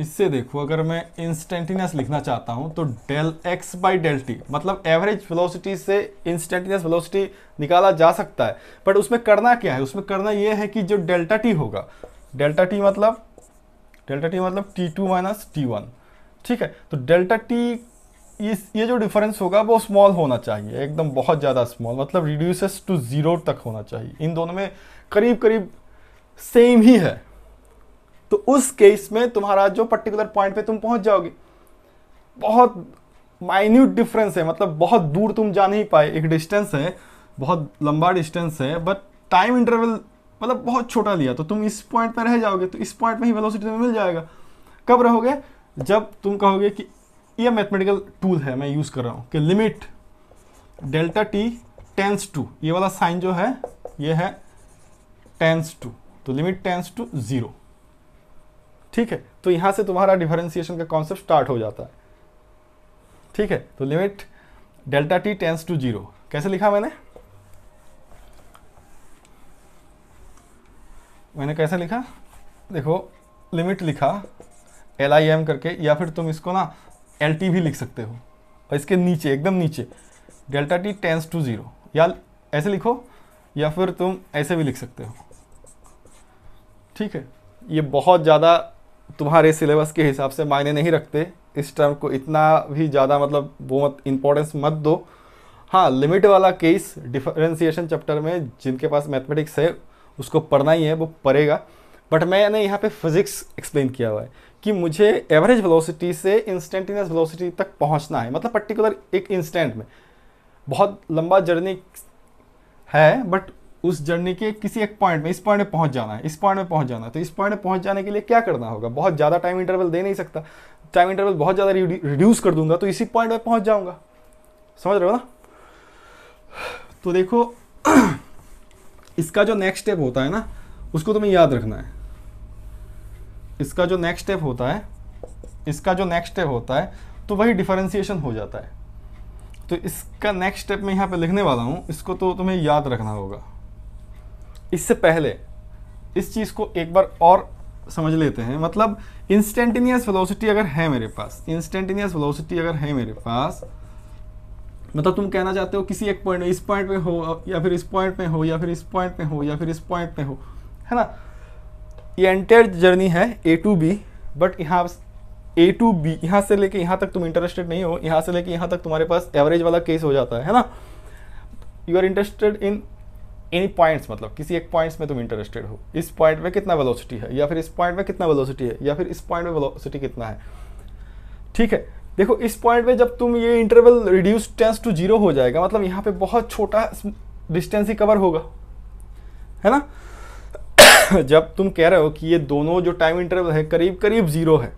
[SPEAKER 1] इससे देखो अगर मैं इंस्टेंटिनियस लिखना चाहता हूं तो del x by del t मतलब एवरेज वेलोसिटी से इंस्टेंटिनियस वेलोसिटी निकाला जा सकता है बट उसमें करना क्या है उसमें करना यह है कि जो डेल्टा टी होगा डेल्टा टी मतलब डेल्टा टी मतलब t two minus t one ठीक है तो डेल्टा टी इस ये जो डिफरेंस होगा वो स्मॉल होना चाहिए एकदम बहुत ज़्यादा स्मॉल मतलब रिड्यूसेस टू ज़ीरो तक होना चाहिए इन दोनों में करीब करीब सेम ही है तो उस केस में तुम्हारा जो पर्टिकुलर पॉइंट पे तुम पहुंच जाओगे बहुत माइन्यूट डिफरेंस है मतलब बहुत दूर तुम जा नहीं पाए एक डिस्टेंस है बहुत लंबा डिस्टेंस है बट टाइम इंटरवल मतलब बहुत छोटा लिया तो तुम इस पॉइंट पर रह जाओगे तो इस पॉइंट में ही वेलोसिटी तुम्हें मिल जाएगा कब रहोगे जब तुम कहोगे कि ये मैथमेटिकल टूल है मैं यूज़ कर रहा हूँ कि limit delta t tends to ये वाला साइन जो है ये है टेंस टू तो लिमिट टेंस टू ज़ीरो ठीक है तो यहां से तुम्हारा डिफरेंशिएशन का कॉन्सेप्ट स्टार्ट हो जाता है ठीक है तो limit delta t tends to zero कैसे लिखा मैंने मैंने कैसे लिखा देखो लिमिट लिखा एल आई एम करके या फिर तुम इसको ना एल भी लिख सकते हो और इसके नीचे एकदम नीचे delta t tends to zero या ऐसे लिखो या फिर तुम ऐसे भी लिख सकते हो ठीक है ये बहुत ज़्यादा तुम्हारे सिलेबस के हिसाब से मायने नहीं रखते इस टर्म को इतना भी ज़्यादा मतलब वो मत इम्पोर्टेंस मत दो हाँ लिमिट वाला केस डिफरेंशिएशन चैप्टर में जिनके पास मैथमेटिक्स है उसको पढ़ना ही है वो पढ़ेगा बट मैंने यहाँ पे फिजिक्स एक्सप्लेन किया हुआ है कि मुझे एवरेज वेलोसिटी से इंस्टेंटेनियस वेलोसिटी तक पहुंचना है मतलब पर्टिकुलर एक इंस्टेंट में बहुत लंबा जर्नी है बट उस जर्नी के किसी एक पॉइंट में इस पॉइंट में पहुंच जाना है इस पॉइंट में पहुंच जाना है तो इस पॉइंट में पहुंच जाने के लिए क्या करना होगा बहुत ज़्यादा टाइम इंटरवल दे नहीं सकता टाइम इंटरवल बहुत ज़्यादा रिड्यूस कर दूंगा तो इसी पॉइंट में पहुंच जाऊंगा समझ रहे हो ना तो देखो इसका जो नेक्स्ट स्टेप होता है ना उसको तुम्हें याद रखना है इसका जो नेक्स्ट स्टेप होता है इसका जो नेक्स्ट स्टेप होता है तो वही डिफरेंशिएशन हो जाता है तो इसका नेक्स्ट स्टेप मैं यहाँ पे लिखने वाला हूँ इसको तो तुम्हें याद रखना होगा इससे पहले इस चीज़ को एक बार और समझ लेते हैं मतलब इंस्टेंटेनियस वेलोसिटी अगर है मेरे पास इंस्टेंटेनियस वेलोसिटी अगर है मेरे पास मतलब तुम कहना चाहते हो किसी एक पॉइंट इस पॉइंट पे हो या फिर इस पॉइंट पे हो या फिर इस पॉइंट पे हो या फिर इस पॉइंट पे हो है ना ये एंटायर जर्नी है ए टू बी बट यहाँ ए टू बी यहाँ से लेके यहाँ तक तुम इंटरेस्टेड नहीं हो यहाँ से लेके यहाँ तक तुम्हारे पास एवरेज वाला केस हो जाता है है ना you are interested in any points मतलब किसी एक पॉइंट्स में तुम इंटरेस्टेड हो इस पॉइंट में कितना वेलोसिटी है या फिर इस पॉइंट में कितना वेलोसिटी है या फिर इस पॉइंट में वेलोसिटी कितना है ठीक है देखो इस पॉइंट में जब तुम ये interval reduce tends to zero हो जाएगा मतलब यहाँ पे बहुत छोटा डिस्टेंस ही कवर होगा है ना जब तुम कह रहे हो कि ये दोनों जो टाइम इंटरवल है करीब करीब ज़ीरो है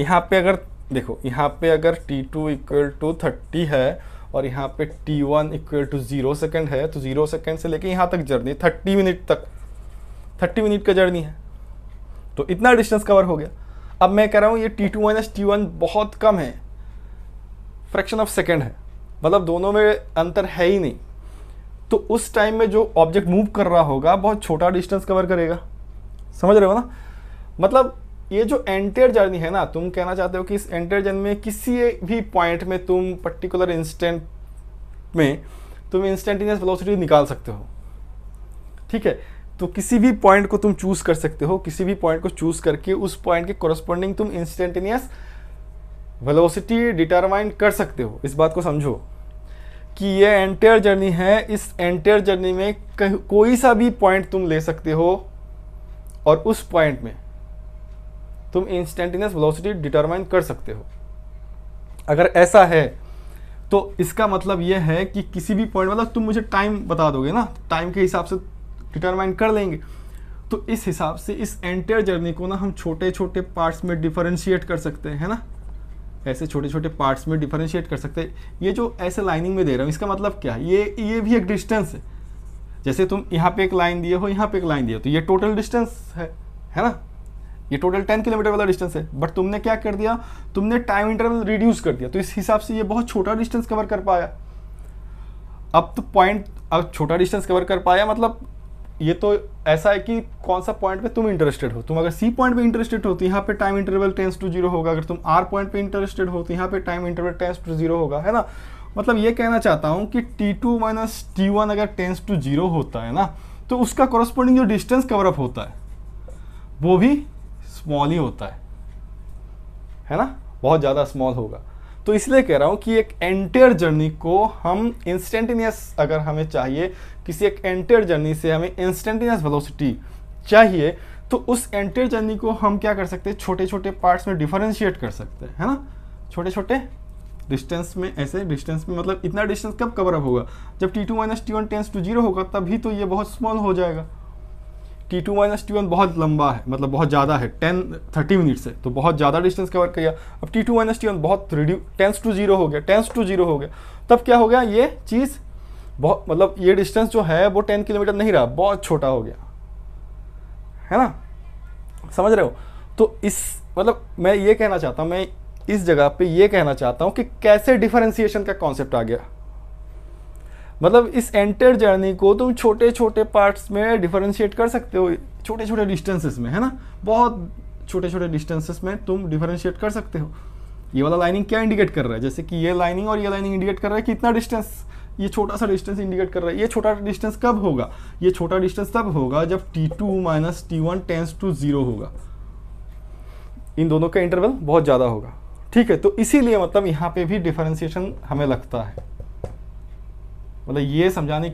[SPEAKER 1] यहाँ पे अगर देखो यहाँ पे अगर t2 two equal to thirty है और यहाँ पे t1 one equal to zero second है तो ज़ीरो सेकेंड से लेके यहाँ तक जर्नी थर्टी मिनट तक थर्टी मिनट का जर्नी है तो इतना डिस्टेंस कवर हो गया अब मैं कह रहा हूँ ये t two minus t one बहुत कम है फ्रैक्शन ऑफ सेकेंड है मतलब दोनों में अंतर है ही नहीं तो उस टाइम में जो ऑब्जेक्ट मूव कर रहा होगा बहुत छोटा डिस्टेंस कवर करेगा समझ रहे हो ना मतलब ये जो एंटेयर जर्नी है ना तुम कहना चाहते हो कि इस एंटेयर जर्नी में किसी भी पॉइंट में तुम पर्टिकुलर इंस्टेंट में तुम इंस्टेंटेनियस वेलोसिटी निकाल सकते हो ठीक है तो किसी भी पॉइंट को तुम चूज़ कर सकते हो किसी भी पॉइंट को चूज़ करके उस पॉइंट के कॉरस्पॉन्डिंग तुम इंस्टेंटेनियस वेलोसिटी डिटरमाइन कर सकते हो इस बात को समझो कि ये एंटेयर जर्नी है इस एंटेयर जर्नी में कोई सा भी पॉइंट तुम ले सकते हो और उस पॉइंट में तुम इंस्टेंटेनियस वेलोसिटी डिटरमाइन कर सकते हो अगर ऐसा है तो इसका मतलब यह है कि किसी भी पॉइंट मतलब तुम मुझे टाइम बता दोगे ना टाइम के हिसाब से डिटरमाइन कर लेंगे तो इस हिसाब से इस एंटेयर जर्नी को ना हम छोटे छोटे पार्ट्स में डिफरेंशिएट कर सकते हैं ना ऐसे छोटे छोटे पार्ट्स में डिफरेंशिएट कर सकते हैं ये जो ऐसे लाइनिंग में दे रहा हूँ इसका मतलब क्या है ये ये भी एक डिस्टेंस है जैसे तुम यहाँ पे एक लाइन दिए हो यहाँ पे एक लाइन दिए हो तो ये टोटल डिस्टेंस है है ना ये टोटल टेन किलोमीटर वाला डिस्टेंस है बट तुमने क्या कर दिया तुमने टाइम इंटरवल रिड्यूस कर दिया तो इस हिसाब से ये बहुत छोटा डिस्टेंस कवर कर पाया अब तो पॉइंट अब छोटा डिस्टेंस कवर कर पाया मतलब ये तो ऐसा है कि कौन सा पॉइंट पे तुम इंटरेस्टेड हो तुम अगर सी पॉइंट पे इंटरेस्टेड हो तो यहाँ पे time interval tends to zero होगा अगर तुम आर पॉइंट पे इंटरेस्टेड हो तो यहाँ पे time interval tends to zero होगा है ना मतलब ये कहना चाहता हूँ कि t two minus t one अगर टेंस टू जीरो होता है ना तो उसका कॉरस्पॉन्डिंग जो डिस्टेंस कवरअप होता है वो भी स्मॉल ही होता है है ना बहुत ज़्यादा स्मॉल होगा तो इसलिए कह रहा हूँ कि एक एंटेयर जर्नी को हम इंस्टेंटेनियस अगर हमें चाहिए किसी एक एंटेयर जर्नी से हमें इंस्टेंटेनियस वेलोसिटी चाहिए तो उस एंटेयर जर्नी को हम क्या कर सकते हैं छोटे छोटे पार्ट्स में डिफरेंशिएट कर सकते हैं है ना छोटे छोटे डिस्टेंस में ऐसे डिस्टेंस में मतलब इतना डिस्टेंस कब कवर अप होगा जब t two minus t one tends to zero होगा तभी तो ये बहुत स्मॉल हो जाएगा t two minus t one बहुत लंबा है मतलब बहुत ज़्यादा है टेन थर्टी मिनट से तो बहुत ज़्यादा डिस्टेंस कवर किया अब t two minus t one बहुत रिड्यू टेंस टू जीरो हो गया टेंस टू जीरो हो गया तब क्या हो गया ये चीज़ बहुत मतलब ये डिस्टेंस जो है वो टेन किलोमीटर नहीं रहा बहुत छोटा हो गया है ना समझ रहे हो तो इस मतलब मैं ये कहना चाहता हूँ मैं इस जगह पे ये कहना चाहता हूँ कि कैसे डिफरेंशिएशन का कॉन्सेप्ट आ गया मतलब इस एंटर जर्नी को तुम छोटे छोटे पार्ट्स में डिफरेंशिएट कर सकते हो छोटे छोटे डिस्टेंसेस में है ना बहुत छोटे छोटे डिस्टेंसेस में तुम डिफरेंशिएट कर सकते हो ये वाला लाइनिंग क्या इंडिकेट कर रहा है जैसे कि ये लाइनिंग और ये लाइनिंग इंडिकेट कर रहा है कि डिस्टेंस ये छोटा सा डिस्टेंस इंडिकेट कर रहा है ये छोटा डिस्टेंस कब होगा ये छोटा डिस्टेंस तब होगा जब t two minus t one tends to zero होगा इन दोनों का इंटरवल बहुत ज़्यादा होगा ठीक है तो इसीलिए मतलब यहाँ पे भी डिफरेंशिएशन हमें लगता है मतलब ये समझाने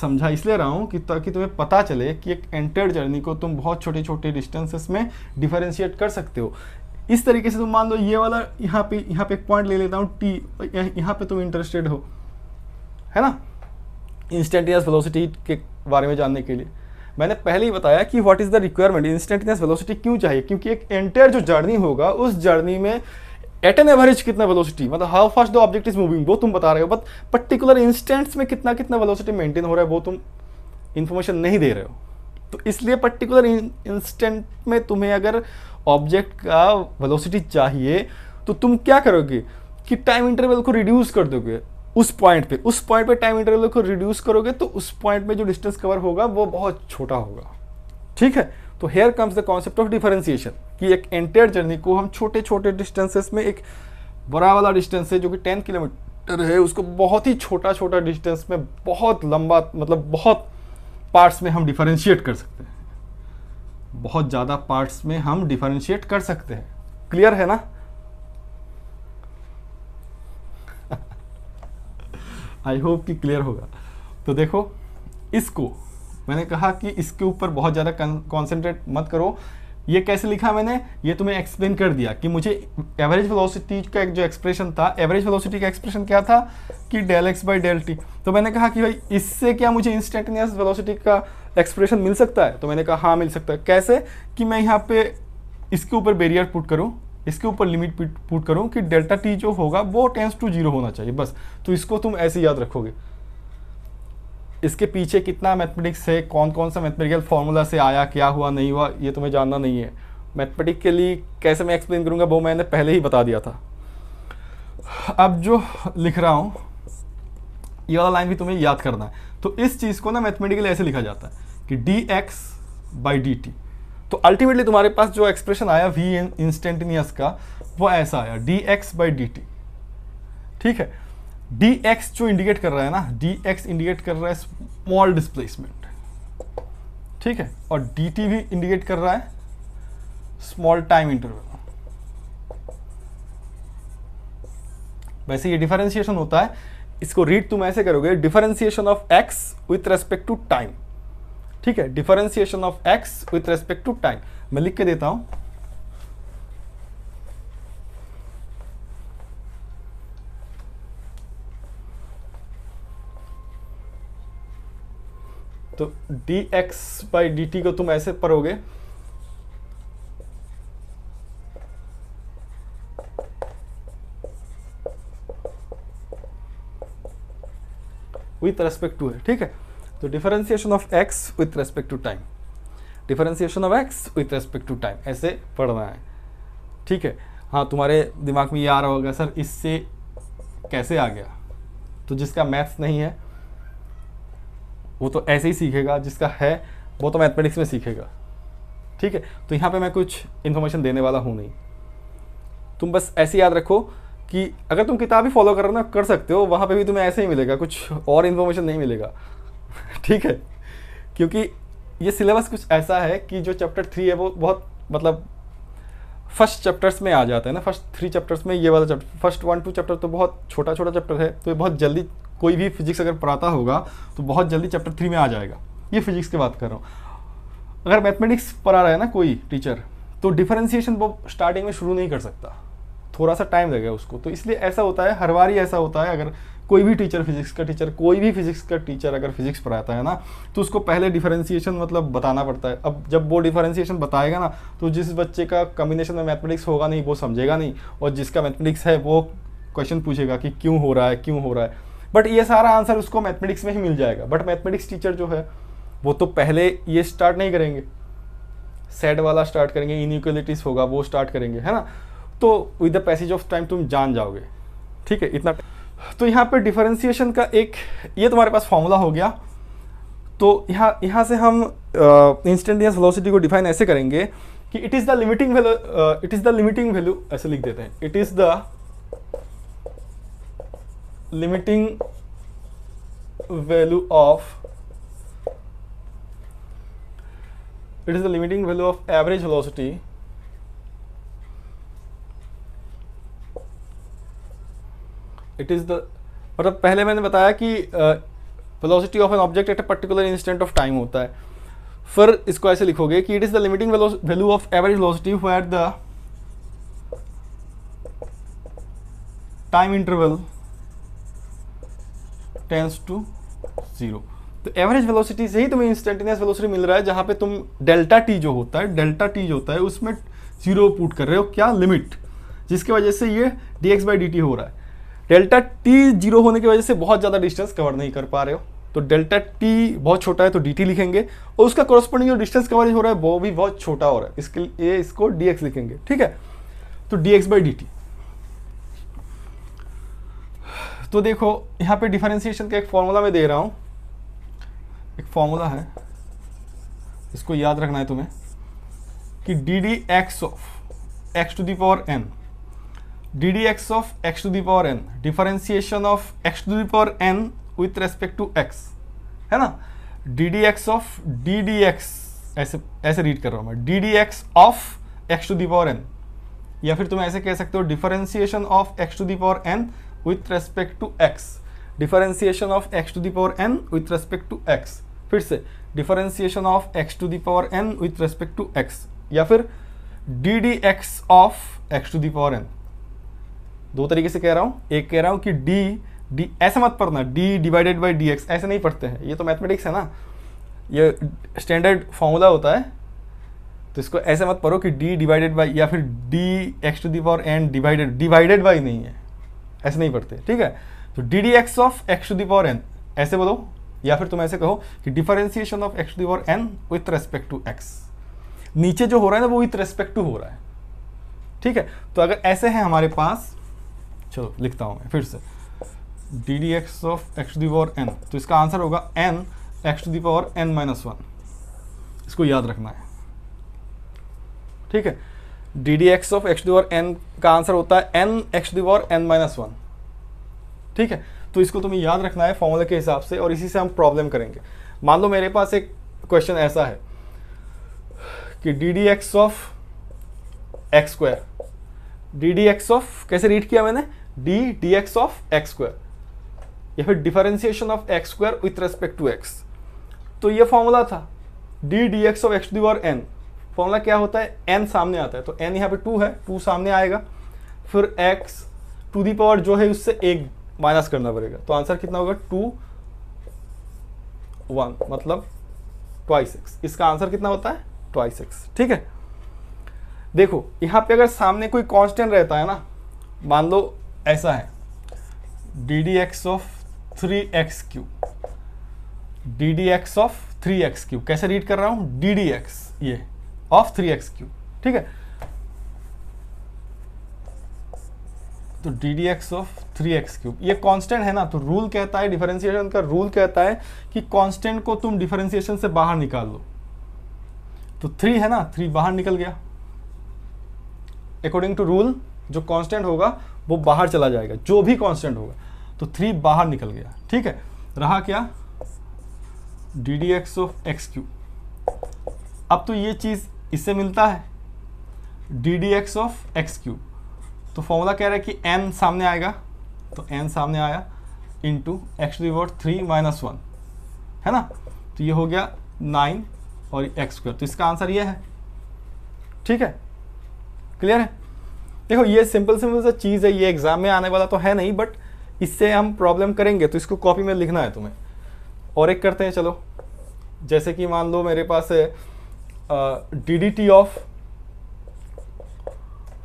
[SPEAKER 1] समझा इसलिए रहा हूँ कि ताकि तुम्हें पता चले कि एक एंटर्ड जर्नी को तुम बहुत छोटे छोटे डिस्टेंसेस में डिफरेंशिएट कर सकते हो इस तरीके से तुम मान लो ये वाला यहाँ पे यहाँ पे एक पॉइंट ले लेता हूँ टी यहाँ पे तुम इंटरेस्टेड हो है ना इंस्टेंटेनियस वेलोसिटी के बारे में जानने के लिए मैंने पहले ही बताया कि what is the requirement instantaneous velocity क्यों चाहिए क्योंकि एक एंटायर जो जर्नी होगा उस जर्नी में एट एन एवरेज कितना वेलोसिटी मतलब how fast the object is moving वो तुम बता रहे हो बट पर्टिकुलर इंस्टेंट्स में कितना कितना वेलोसिटी मेंटेन हो रहा है वो तुम इन्फॉर्मेशन नहीं दे रहे हो तो इसलिए पर्टिकुलर इंस्टेंट में तुम्हें अगर ऑब्जेक्ट का वेलोसिटी चाहिए तो तुम क्या करोगे कि टाइम इंटरवल को रिड्यूस कर दोगे उस पॉइंट पे उस पॉइंट पे टाइम इंटरवल को रिड्यूस करोगे तो उस पॉइंट में जो डिस्टेंस कवर होगा वो बहुत छोटा होगा ठीक है तो here comes the concept of differentiation कि एक एंटायर जर्नी को हम छोटे छोटे डिस्टेंसेस में एक बड़ा वाला डिस्टेंस है जो कि टेन किलोमीटर है उसको बहुत ही छोटा छोटा डिस्टेंस में बहुत लंबा मतलब बहुत पार्ट्स में हम डिफरेंशिएट कर सकते हैं बहुत ज़्यादा पार्ट्स में हम डिफरेंशिएट कर सकते हैं क्लियर है ना आई होप कि क्लियर होगा तो देखो इसको मैंने कहा कि इसके ऊपर बहुत ज़्यादा कॉन्सेंट्रेट मत करो ये कैसे लिखा मैंने ये तुम्हें एक्सप्लेन कर दिया कि मुझे एवरेज वेलोसिटी का जो एक्सप्रेशन था एवरेज वेलोसिटी का एक्सप्रेशन क्या था कि del x by del t तो मैंने कहा कि भाई इससे क्या मुझे इंस्टेंटेनियस वेलोसिटी का एक्सप्रेशन मिल सकता है तो मैंने कहा हाँ मिल सकता है कैसे कि मैं यहाँ पे इसके ऊपर बेरियर पुट करूँ इसके ऊपर लिमिट पुट करूँ कि डेल्टा टी जो होगा वो टेंस टू जीरो होना चाहिए बस तो इसको तुम ऐसे याद रखोगे इसके पीछे कितना मैथमेटिक्स है कौन कौन सा मैथमेटिकल फार्मूला से आया क्या हुआ नहीं हुआ ये तुम्हें जानना नहीं है मैथमेटिकली कैसे मैं एक्सप्लेन करूँगा वो मैंने पहले ही बता दिया था अब जो लिख रहा हूँ ये वाला लाइन भी तुम्हें याद करना है तो इस चीज़ को ना मैथमेटिकली ऐसे लिखा जाता है कि d x by d t तो अल्टीमेटली तुम्हारे पास जो एक्सप्रेशन आया वी इंस्टेंटेनियस का वो ऐसा आया d x by d t ठीक है डी एक्स जो इंडिकेट कर रहा है ना डी एक्स इंडिकेट कर रहा है स्मॉल डिस्प्लेसमेंट ठीक है और डी टी भी इंडिकेट कर रहा है स्मॉल टाइम इंटरवल वैसे ये डिफरेंशिएशन होता है इसको रीड तुम ऐसे करोगे differentiation of x with respect to time ठीक है differentiation of x with respect to time मैं लिख के देता हूं तो d x by d t को तुम ऐसे पढ़ोगे विथ रेस्पेक्ट टू है ठीक है तो differentiation of x with respect to time differentiation of x with respect to time ऐसे पढ़ना है ठीक है हाँ तुम्हारे दिमाग में ये आ रहा होगा सर इससे कैसे आ गया तो जिसका मैथ्स नहीं है वो तो ऐसे ही सीखेगा जिसका है वो तो मैथमेटिक्स में सीखेगा ठीक है तो यहाँ पे मैं कुछ इन्फॉर्मेशन देने वाला हूँ नहीं तुम बस ऐसे याद रखो कि अगर तुम किताब ही फॉलो करो ना कर सकते हो वहाँ पे भी तुम्हें ऐसे ही मिलेगा कुछ और इन्फॉर्मेशन नहीं मिलेगा ठीक है क्योंकि ये सिलेबस कुछ ऐसा है कि जो चैप्टर थ्री है वो बहुत मतलब फर्स्ट चैप्टर्स में आ जाता है ना फर्स्ट थ्री चैप्टर्स में ये वाला chapter first one two chapter तो बहुत छोटा छोटा चैप्टर है तो ये बहुत जल्दी कोई भी फिजिक्स अगर पढ़ाता होगा तो बहुत जल्दी चैप्टर थ्री में आ जाएगा ये फिजिक्स की बात कर रहा हूँ अगर मैथमेटिक्स पढ़ा रहा है ना कोई टीचर तो डिफरेंशिएशन वो स्टार्टिंग में शुरू नहीं कर सकता थोड़ा सा टाइम लगेगा उसको तो इसलिए ऐसा होता है हर बार ही ऐसा होता है अगर कोई भी टीचर फिजिक्स का टीचर कोई भी फिजिक्स का टीचर अगर फिजिक्स पढ़ाता है ना तो उसको पहले डिफरेंशिएशन मतलब बताना पड़ता है अब जब वो डिफरेंशिएशन बताएगा ना तो जिस बच्चे का कम्बिनेशन में मैथमेटिक्स होगा नहीं वो समझेगा नहीं और जिसका मैथमेटिक्स है वो क्वेश्चन पूछेगा कि क्यों हो रहा है क्यों हो रहा है बट ये सारा आंसर उसको मैथमेटिक्स में ही मिल जाएगा बट मैथमेटिक्स टीचर जो है वो तो पहले ये स्टार्ट नहीं करेंगे सेट वाला स्टार्ट करेंगे इनिक्वलिटीज होगा वो स्टार्ट करेंगे है ना तो with the passage of time तुम जान जाओगे ठीक है इतना तो यहाँ पे डिफरेंशिएशन का एक ये तुम्हारे पास फॉर्मूला हो गया तो यहाँ यहाँ से हम इंस्टेंटियस वेलोसिटी को डिफाइन ऐसे करेंगे कि it is the limiting value it is the limiting value ऐसे लिख देते हैं it is the limiting value of it is the limiting value of average velocity it is the मतलब पहले मैंने बताया कि velocity of an object at a particular instant of time होता है फिर इसको ऐसे लिखोगे कि it is the limiting value of average velocity at the time interval tends to zero तो एवरेज वेलोसिटी से ही तुम्हें इंस्टेंटेनियस वेलोसिटी मिल रहा है जहाँ पे तुम डेल्टा टी जो होता है डेल्टा टी जो होता है उसमें जीरो पुट कर रहे हो क्या लिमिट जिसकी वजह से ये d x by d t हो रहा है डेल्टा टी जीरो होने की वजह से बहुत ज़्यादा डिस्टेंस कवर नहीं कर पा रहे हो तो डेल्टा टी बहुत छोटा है तो डी टी लिखेंगे और उसका कॉरस्पॉन्डिंग जो डिस्टेंस कवरेज हो रहा है वो भी बहुत छोटा हो रहा है इसके लिए इसको डी एक्स लिखेंगे ठीक है तो d x by d t तो देखो यहाँ पे डिफरेंशिएशन का एक फॉर्मूला मैं दे रहा हूँ एक फॉर्मूला है इसको याद रखना है तुम्हें कि d d x of x to the power n d d x of x to the power n differentiation of x to the power n with respect to x है ना d d x of d d x ऐसे ऐसे read कर रहा हूँ मैं d d x of x to the power n या फिर तुम ऐसे कह सकते हो differentiation of x to the power n with respect to x differentiation of x to the power n with respect to x फिर से differentiation of x to the power n with respect to x या फिर d d x of x to the power n दो तरीके से कह रहा हूँ एक कह रहा हूँ कि डी डी ऐसे मत पढ़ना d divided by d x ऐसे नहीं पढ़ते हैं ये तो मैथमेटिक्स है ना ये स्टैंडर्ड फॉर्मूला होता है तो इसको ऐसे मत पढ़ो कि डी डिवाइडेड बाई या फिर d x to the power n divided divided by नहीं है ऐसे नहीं पढ़ते ठीक है तो d d x of x to the power n ऐसे बोलो या फिर तुम ऐसे कहो कि differentiation of x to the power n with respect to x नीचे जो हो रहा है ना वो विथ रेस्पेक्ट टू हो रहा है ठीक है तो अगर ऐसे है हमारे पास चलो लिखता हूँ मैं फिर से d d x of x to the power n तो इसका आंसर होगा n x to the power n minus one इसको याद रखना है ठीक है d d x of x the power n का आंसर होता है n x the power n minus one ठीक है तो इसको तुम्हें याद रखना है फॉर्मूला के हिसाब से और इसी से हम प्रॉब्लम करेंगे मान लो मेरे पास एक क्वेश्चन ऐसा है कि d d x of x square d d x of कैसे रीड किया मैंने d d x of x square या फिर differentiation of x square with respect to x तो ये फॉर्मूला था d d x of x the power और n formula क्या होता है एन सामने आता है तो एन यहाँ पे टू है टू सामने आएगा फिर एक्स टू दी पावर जो है उससे एक माइनस करना पड़ेगा तो आंसर कितना होगा टू वन मतलब ट्वाइस एक्स इसका आंसर कितना होता है ट्वाइस एक्स ठीक है देखो यहाँ पे अगर सामने कोई कांस्टेंट रहता है ना मान लो ऐसा है d d x of three x cube d d x of three x cube कैसे रीड कर रहा हूँ डी डी एक्स ये ऑफ थ्री एक्स क्यूब ठीक है तो d d x of three x cube ये कांस्टेंट है ना तो रूल कहता है डिफरेंशिएशन का रूल कहता है कि कांस्टेंट को तुम डिफरेंशिएशन से बाहर निकाल लो तो थ्री है ना थ्री बाहर निकल गया अकॉर्डिंग टू रूल जो कांस्टेंट होगा वो बाहर चला जाएगा जो भी कांस्टेंट होगा तो थ्री बाहर निकल गया ठीक है रहा क्या d d x of x cube अब तो ये चीज़ इससे मिलता है d d x of x cube तो फॉर्मूला कह रहा है कि एन सामने आएगा तो एन सामने आया into x reward three minus one है ना तो ये हो गया नाइन और एक्स स्क्वायर तो इसका आंसर ये है ठीक है क्लियर है देखो ये सिंपल सिंपल सा चीज़ है ये एग्ज़ाम में आने वाला तो है नहीं बट इससे हम प्रॉब्लम करेंगे तो इसको कॉपी में लिखना है तुम्हें और एक करते हैं चलो जैसे कि मान लो मेरे पास है d of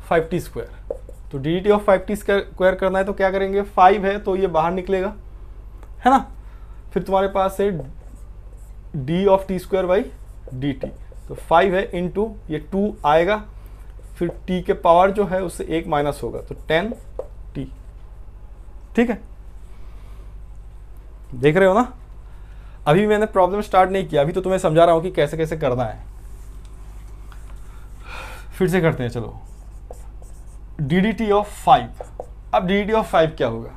[SPEAKER 1] five t square तो d d t of five t square करना है तो क्या करेंगे फाइव है तो ये बाहर निकलेगा है ना फिर तुम्हारे पास है d of t square by d t तो फाइव है इन टू ये टू आएगा फिर टी के पावर जो है उससे एक माइनस होगा तो टेन टी ठीक है देख रहे हो ना अभी मैंने प्रॉब्लम स्टार्ट नहीं किया अभी तो तुम्हें समझा रहा हूँ कि कैसे कैसे करना है फिर से करते हैं चलो d d t of five अब d d t of five क्या होगा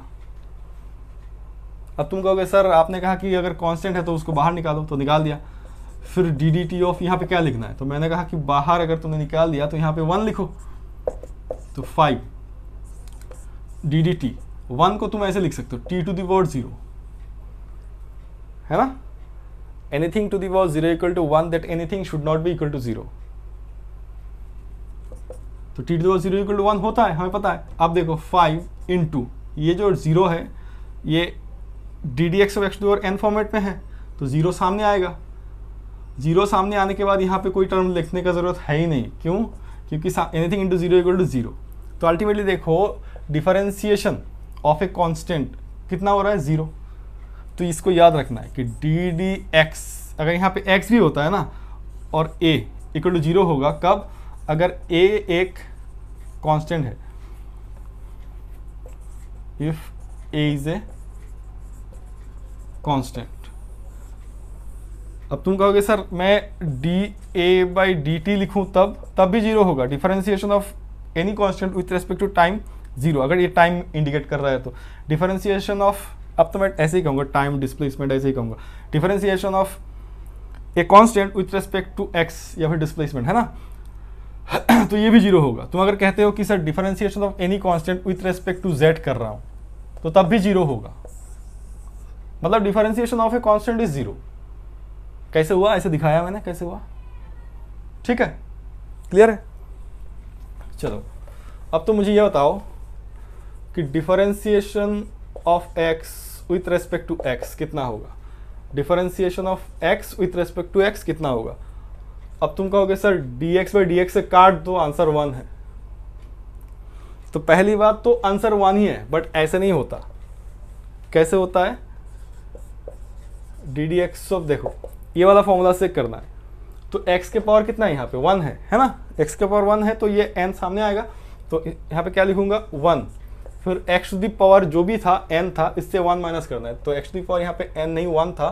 [SPEAKER 1] अब तुम कहोगे सर आपने कहा कि अगर कांस्टेंट है तो उसको बाहर निकालो तो निकाल दिया फिर डी डी टी ऑफ यहाँ पे क्या लिखना है तो मैंने कहा कि बाहर अगर तुमने निकाल दिया तो यहाँ पे वन लिखो तो five d d t one को तुम ऐसे लिख सकते हो टी टू दर्ड जीरो है ना anything to third zero equal to one that anything should not be equal to zero तो t to zero equal to one होता है हमें पता है अब देखो फाइव इन टू ये जो जीरो है ये d d x of x to और एन फॉर्मेट में है तो ज़ीरो सामने आएगा ज़ीरो सामने आने के बाद यहाँ पे कोई टर्म लिखने का ज़रूरत है ही नहीं क्यों क्योंकि anything into zero equal to zero तो अल्टीमेटली देखो डिफरेंशिएशन ऑफ ए कॉन्स्टेंट कितना हो रहा है ज़ीरो तो इसको याद रखना है कि डी डी एक्स अगर यहाँ पे एक्स भी होता है ना और ए इक्वल टू जीरो होगा कब अगर ए एक कांस्टेंट है if a is a constant अब तुम कहोगे सर मैं d a by d t लिखूं तब तब भी जीरो होगा differentiation of any constant with respect to time zero अगर ये टाइम इंडिकेट कर रहा है तो डिफरेंशिएशन ऑफ अब तो मैं ऐसे ही कहूंगा टाइम डिस्प्लेसमेंट ऐसे ही कहूंगा differentiation of a constant with respect to x या फिर डिस्प्लेसमेंट है ना तो ये भी जीरो होगा तुम अगर कहते हो कि sir differentiation of any constant with respect to z कर रहा हूं तो तब भी जीरो होगा मतलब differentiation of a constant is zero कैसे हुआ ऐसे दिखाया मैंने कैसे हुआ ठीक है क्लियर है चलो अब तो मुझे यह बताओ कि differentiation of x with respect to x कितना होगा differentiation of x with respect to x कितना होगा अब तुम कहोगे sir d x by d x से काट दो आंसर वन है तो पहली बात तो आंसर वन ही है बट ऐसे नहीं होता कैसे होता है डी डी एक्स सब देखो ये वाला फॉर्मूला से करना है तो x के पावर कितना है यहाँ पे वन है है ना x के पावर वन है तो ये n सामने आएगा तो यहाँ पे क्या लिखूंगा वन फिर x टू दी पावर जो भी था n था इससे वन माइनस करना है तो x टू दी पावर यहाँ पे n नहीं वन था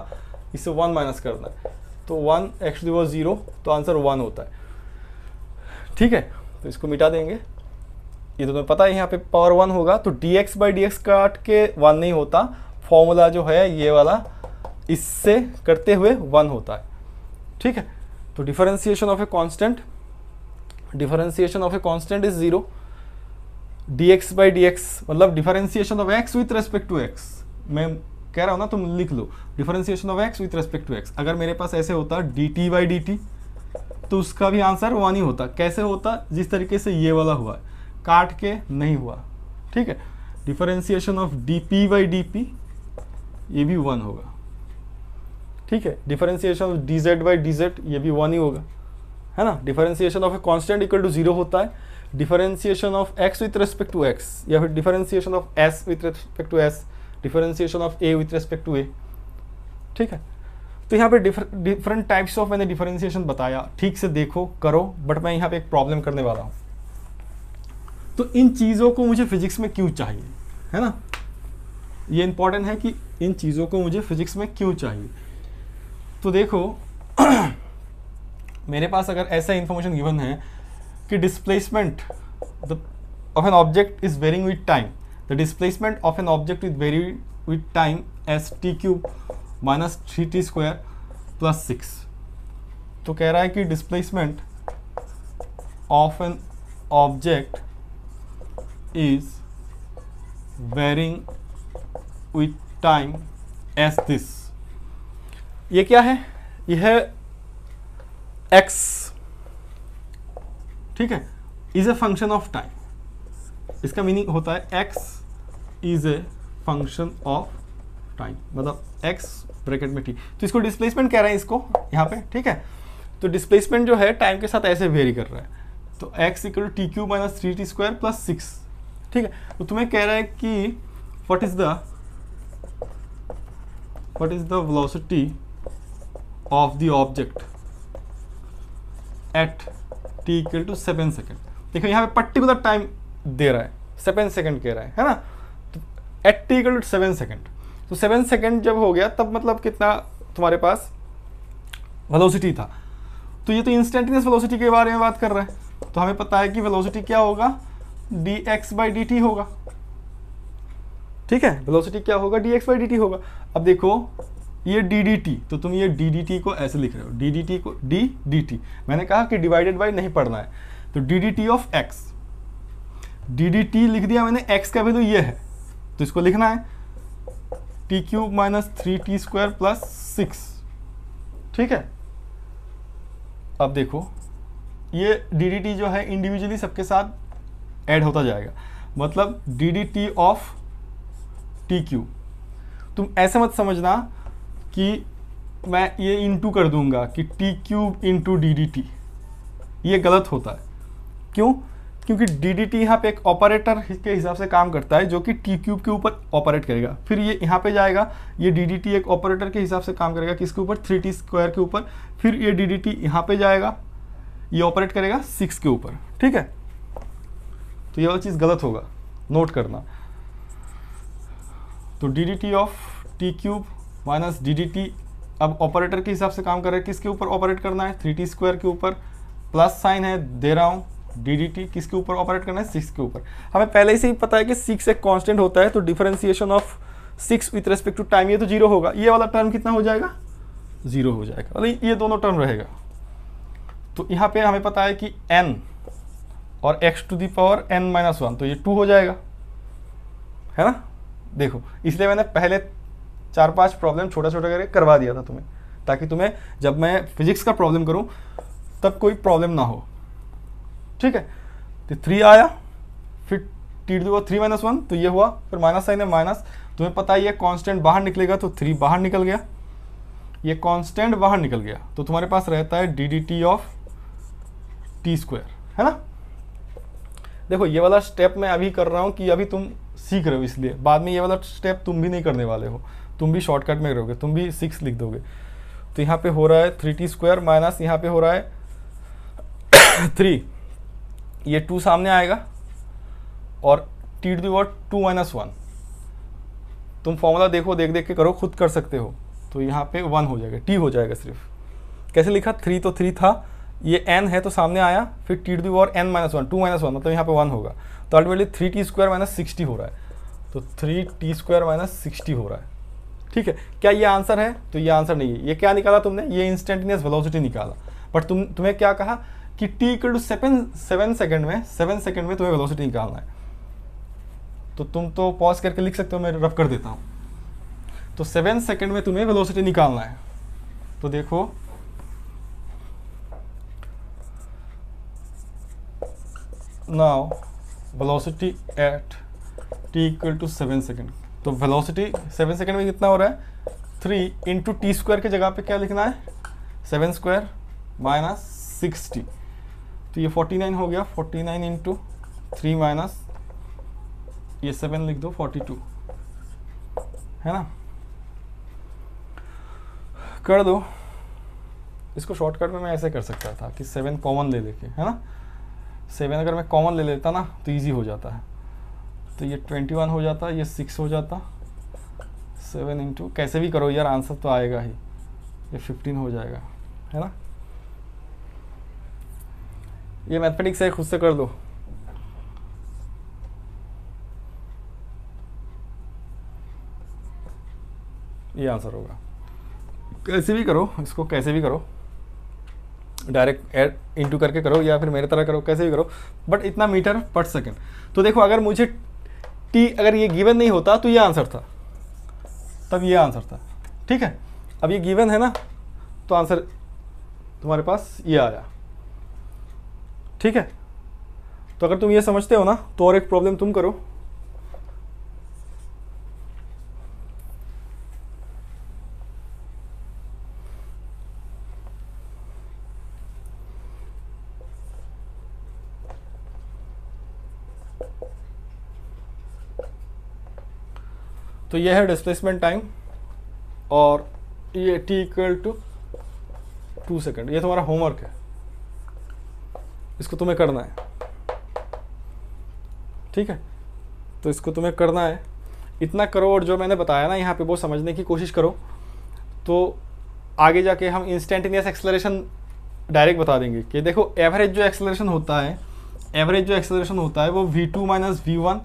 [SPEAKER 1] इससे वन माइनस करना है तो one x to the power zero तो आंसर वन होता है ठीक है तो इसको मिटा देंगे ये तो तुम्हें पता है यहाँ पे पावर वन होगा तो d x by d x काट के वन नहीं होता फॉर्मूला जो है ये वाला इससे करते हुए वन होता है ठीक है तो differentiation of a constant differentiation of a constant is zero d x by d x मतलब differentiation of x with respect to x मैं कह रहा हूँ ना तुम लिख लो differentiation of x with respect to x अगर मेरे पास ऐसे होता d t by d t तो उसका भी आंसर वन ही होता कैसे होता जिस तरीके से ये वाला हुआ काट के नहीं हुआ ठीक है differentiation of d p by d p ये भी वन होगा ठीक है differentiation of d z by d z ये भी वन ही होगा है ना differentiation of a constant equal to zero होता है differentiation of x with respect to x या फिर differentiation of s with respect to s differentiation of a with respect to a ठीक है तो यहाँ पे डिफरेंट टाइप्स ऑफ मैंने डिफरेंशिएशन बताया ठीक से देखो करो बट मैं यहाँ पे एक प्रॉब्लम करने वाला हूँ तो इन चीज़ों को मुझे फिजिक्स में क्यों चाहिए है ना ये इंपॉर्टेंट है कि इन चीज़ों को मुझे फिजिक्स में क्यों चाहिए तो देखो मेरे पास अगर ऐसा इंफॉर्मेशन गिवन है कि displacement of an object is varying with time the displacement of an object with vary with time as t cube minus three t square plus six तो कह रहा है कि displacement of an object is varying with time as this ये क्या है यह है एक्स ठीक है is a function of time इसका मीनिंग होता है x is a function of time मतलब एक्स ब्रैकेट में टी तो इसको डिस्प्लेसमेंट कह रहे हैं इसको यहाँ पे ठीक है तो डिस्प्लेसमेंट जो है टाइम के साथ ऐसे वेरी कर रहा है तो x equal t cube minus three t square plus six ठीक है तो तुम्हें कह रहा है कि what is the what is the velocity of the object at t equal to seven second देखो यहाँ पे पर्टिकुलर मतलब टाइम दे रहा है सेवन सेकेंड कह रहा है है ना at equal to seven second तो सेवन सेकेंड जब हो गया तब मतलब कितना तुम्हारे पास वेलोसिटी था तो ये तो इंस्टेंटेनियस वेलोसिटी के बारे में बात कर रहे हैं तो हमें पता है कि वेलोसिटी क्या होगा d x by d t होगा ठीक है वेलोसिटी क्या होगा d x by d t होगा अब देखो ये डी डी टी तो तुम ये डी डी टी को ऐसे लिख रहे हो डी डी टी को डी डी टी मैंने कहा कि डिवाइडेड बाई नहीं पढ़ना है तो d d t of x d d t लिख दिया मैंने एक्स का वैल्यू तो ये है तो इसको लिखना है t cube minus three t square plus six ठीक है अब देखो ये डी जो है इंडिविजुअली सबके साथ ऐड होता जाएगा मतलब d d t of t cube तुम ऐसे मत समझना कि मैं ये इनटू कर दूंगा कि t cube into d d t ये गलत होता है क्यों क्योंकि डी डी टी यहाँ पे एक ऑपरेटर के हिसाब से काम करता है जो कि टी क्यूब के ऊपर ऑपरेट करेगा फिर ये यहाँ पे जाएगा ये डी डी टी एक ऑपरेटर के हिसाब से काम करेगा किसके ऊपर थ्री टी स्क्वायर के ऊपर फिर ये डी डी टी यहाँ पर जाएगा ये ऑपरेट करेगा सिक्स के ऊपर ठीक है तो ये वाला चीज़ गलत होगा नोट करना तो d d t of t cube minus d d t अब ऑपरेटर के हिसाब से काम कर रहा है किसके ऊपर ऑपरेट करना है थ्री टी स्क्वायर के ऊपर प्लस साइन है दे रहा हूँ डी किसके ऊपर ऑपरेट करना है सिक्स के ऊपर हमें पहले से ही पता है कि सिक्स एक कॉन्स्टेंट होता है तो differentiation of six with respect to time ये तो जीरो होगा ये वाला टर्म कितना हो जाएगा जीरो हो जाएगा अरे मतलब ये दोनों टर्म रहेगा तो यहाँ पे हमें पता है कि एन और x to the power n minus one तो ये टू हो जाएगा है ना देखो इसलिए मैंने पहले चार पांच प्रॉब्लम छोटा छोटा करके करवा दिया था तुम्हें ताकि तुम्हें जब मैं फिजिक्स का प्रॉब्लम करूँ तब कोई प्रॉब्लम ना हो ठीक है तो थ्री आया फिर t to three minus one तो ये हुआ फिर माइनस साइन है माइनस तुम्हें पता ही है कांस्टेंट बाहर निकलेगा तो थ्री बाहर निकल गया ये कांस्टेंट बाहर निकल गया तो तुम्हारे पास रहता है d d t of t square है ना देखो ये वाला स्टेप मैं अभी कर रहा हूँ कि अभी तुम सीख रहे हो इसलिए बाद में ये वाला स्टेप तुम भी नहीं करने वाले हो तुम भी शॉर्टकट में रहोगे तुम भी सिक्स लिख दोगे तो यहाँ पे हो रहा है थ्री टी स्क्वायर माइनस यहाँ पे हो रहा है थ्री ये टू सामने आएगा और t to the power two minus one तुम फॉर्मूला देखो देख देख के करो खुद कर सकते हो तो यहाँ पे वन हो जाएगा टी हो जाएगा सिर्फ कैसे लिखा थ्री तो थ्री था ये एन है तो सामने आया फिर t to the power n minus one two minus one मतलब यहाँ पे वन होगा तो ultimately three t square minus sixty हो रहा है तो three t square minus sixty हो रहा है ठीक है क्या ये आंसर है तो ये आंसर नहीं है ये क्या निकाला तुमने ये इंस्टेंटेनियस वेलोसिटी निकाला बट तुम तुम्हें क्या कहा कि t equal to seven seven second में सेवन सेकेंड में तुम्हें वेलोसिटी निकालना है तो तुम तो पॉज करके लिख सकते हो मैं रफ कर देता हूँ तो सेवन सेकेंड में तुम्हें वेलोसिटी निकालना है तो देखो now velocity at t equal to seven second तो वेलोसिटी सेवन सेकेंड में कितना हो रहा है थ्री इंटू टी स्क्वायर की जगह पे क्या लिखना है सेवन स्क्वायर माइनस सिक्सटी तो ये 49 हो गया 49 नाइन इंटू थ्री माइनस ये सेवन लिख दो 42 है ना कर दो इसको शॉर्टकट में मैं ऐसे कर सकता था कि सेवन कॉमन ले लेके है ना सेवन अगर मैं कॉमन ले लेता ना तो इजी हो जाता है तो ये ट्वेंटी वन हो जाता ये सिक्स हो जाता सेवन इंटू कैसे भी करो यार आंसर तो आएगा ही ये फिफ्टीन हो जाएगा है ना ये मैथमेटिक्स है खुद से कर दो ये आंसर होगा कैसे भी करो इसको कैसे भी करो डायरेक्ट एड इंटू करके करो या फिर मेरे तरह करो कैसे भी करो बट इतना मीटर पर सेकेंड तो देखो अगर मुझे टी अगर ये गिवन नहीं होता तो ये आंसर था तब ये आंसर था ठीक है अब ये गिवन है ना तो आंसर तुम्हारे पास ये आया ठीक है तो अगर तुम ये समझते हो ना तो और एक प्रॉब्लम तुम करो तो ये है डिस्प्लेसमेंट टाइम और ये t equal to two second ये तुम्हारा होमवर्क है इसको तुम्हें करना है ठीक है तो इसको तुम्हें करना है इतना करो और जो मैंने बताया ना यहाँ पे वो समझने की कोशिश करो तो आगे जाके हम इंस्टेंटेनियस एक्सलरेशन डायरेक्ट बता देंगे कि देखो एवरेज जो एक्सलरेशन होता है एवरेज जो एक्सलरेशन होता है वो v two minus v one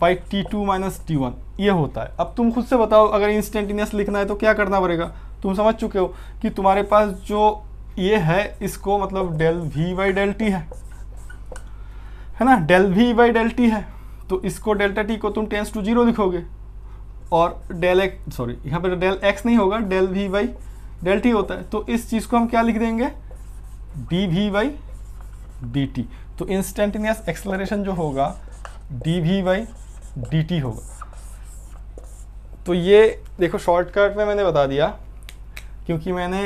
[SPEAKER 1] by t two minus t one ये होता है अब तुम खुद से बताओ अगर इंस्टेंटेनियस लिखना है तो क्या करना पड़ेगा तुम समझ चुके हो कि तुम्हारे पास जो ये है इसको मतलब del v by del t है है ना del v by del t है तो इसको डेल्टा टी को तुम टेंस टू जीरो लिखोगे और डेल एक्स सॉरी यहाँ पर डेल एक्स नहीं होगा del v by del t होता है तो इस चीज़ को हम क्या लिख देंगे d v by d t तो इंस्टेंटेनियस एक्सलरेशन जो होगा d v by d t होगा तो ये देखो शॉर्टकट में मैंने बता दिया क्योंकि मैंने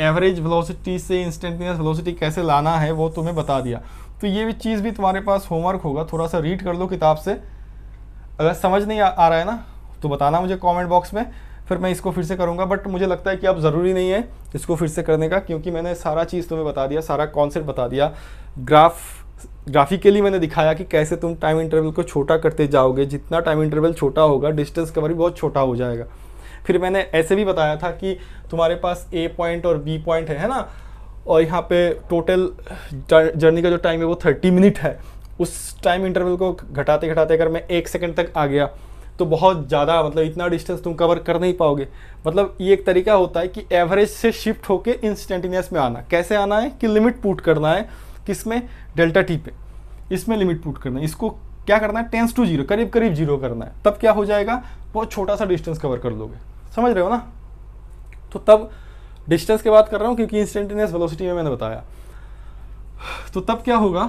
[SPEAKER 1] एवरेज वेलोसिटी से इंस्टेंटेनियस वेलोसिटी कैसे लाना है वो तुम्हें बता दिया तो ये भी चीज़ भी तुम्हारे पास होमवर्क होगा थोड़ा सा रीड कर लो किताब से अगर समझ नहीं आ, आ रहा है ना तो बताना मुझे कमेंट बॉक्स में फिर मैं इसको फिर से करूँगा बट मुझे लगता है कि अब ज़रूरी नहीं है इसको फिर से करने का क्योंकि मैंने सारा चीज़ तुम्हें बता दिया सारा कॉन्सेप्ट बता दिया ग्राफ ग्राफिकली मैंने दिखाया कि कैसे तुम टाइम इंटरवल को छोटा करते जाओगे जितना टाइम इंटरवल छोटा होगा डिस्टेंस कवर भी बहुत छोटा हो जाएगा फिर मैंने ऐसे भी बताया था कि तुम्हारे पास ए पॉइंट और बी पॉइंट है है ना और यहाँ पे टोटल जर्नी का जो टाइम है वो थर्टी मिनट है उस टाइम इंटरवल को घटाते घटाते अगर मैं एक सेकेंड तक आ गया तो बहुत ज़्यादा मतलब इतना डिस्टेंस तुम कवर कर नहीं पाओगे मतलब ये एक तरीका होता है कि एवरेज से शिफ्ट होके इंस्टेंटिनियस में आना कैसे आना है कि लिमिट पुट करना है किस में डेल्टा टी पे इसमें लिमिट पुट करना है इसको क्या करना है टेंस टू जीरो करीब करीब जीरो करना है तब क्या हो जाएगा बहुत छोटा सा डिस्टेंस कवर कर लोगे समझ रहे हो ना तो तब डिस्टेंस की बात कर रहा हूँ क्योंकि इंस्टेंटेनियस वेलोसिटी में मैंने बताया तो तब क्या होगा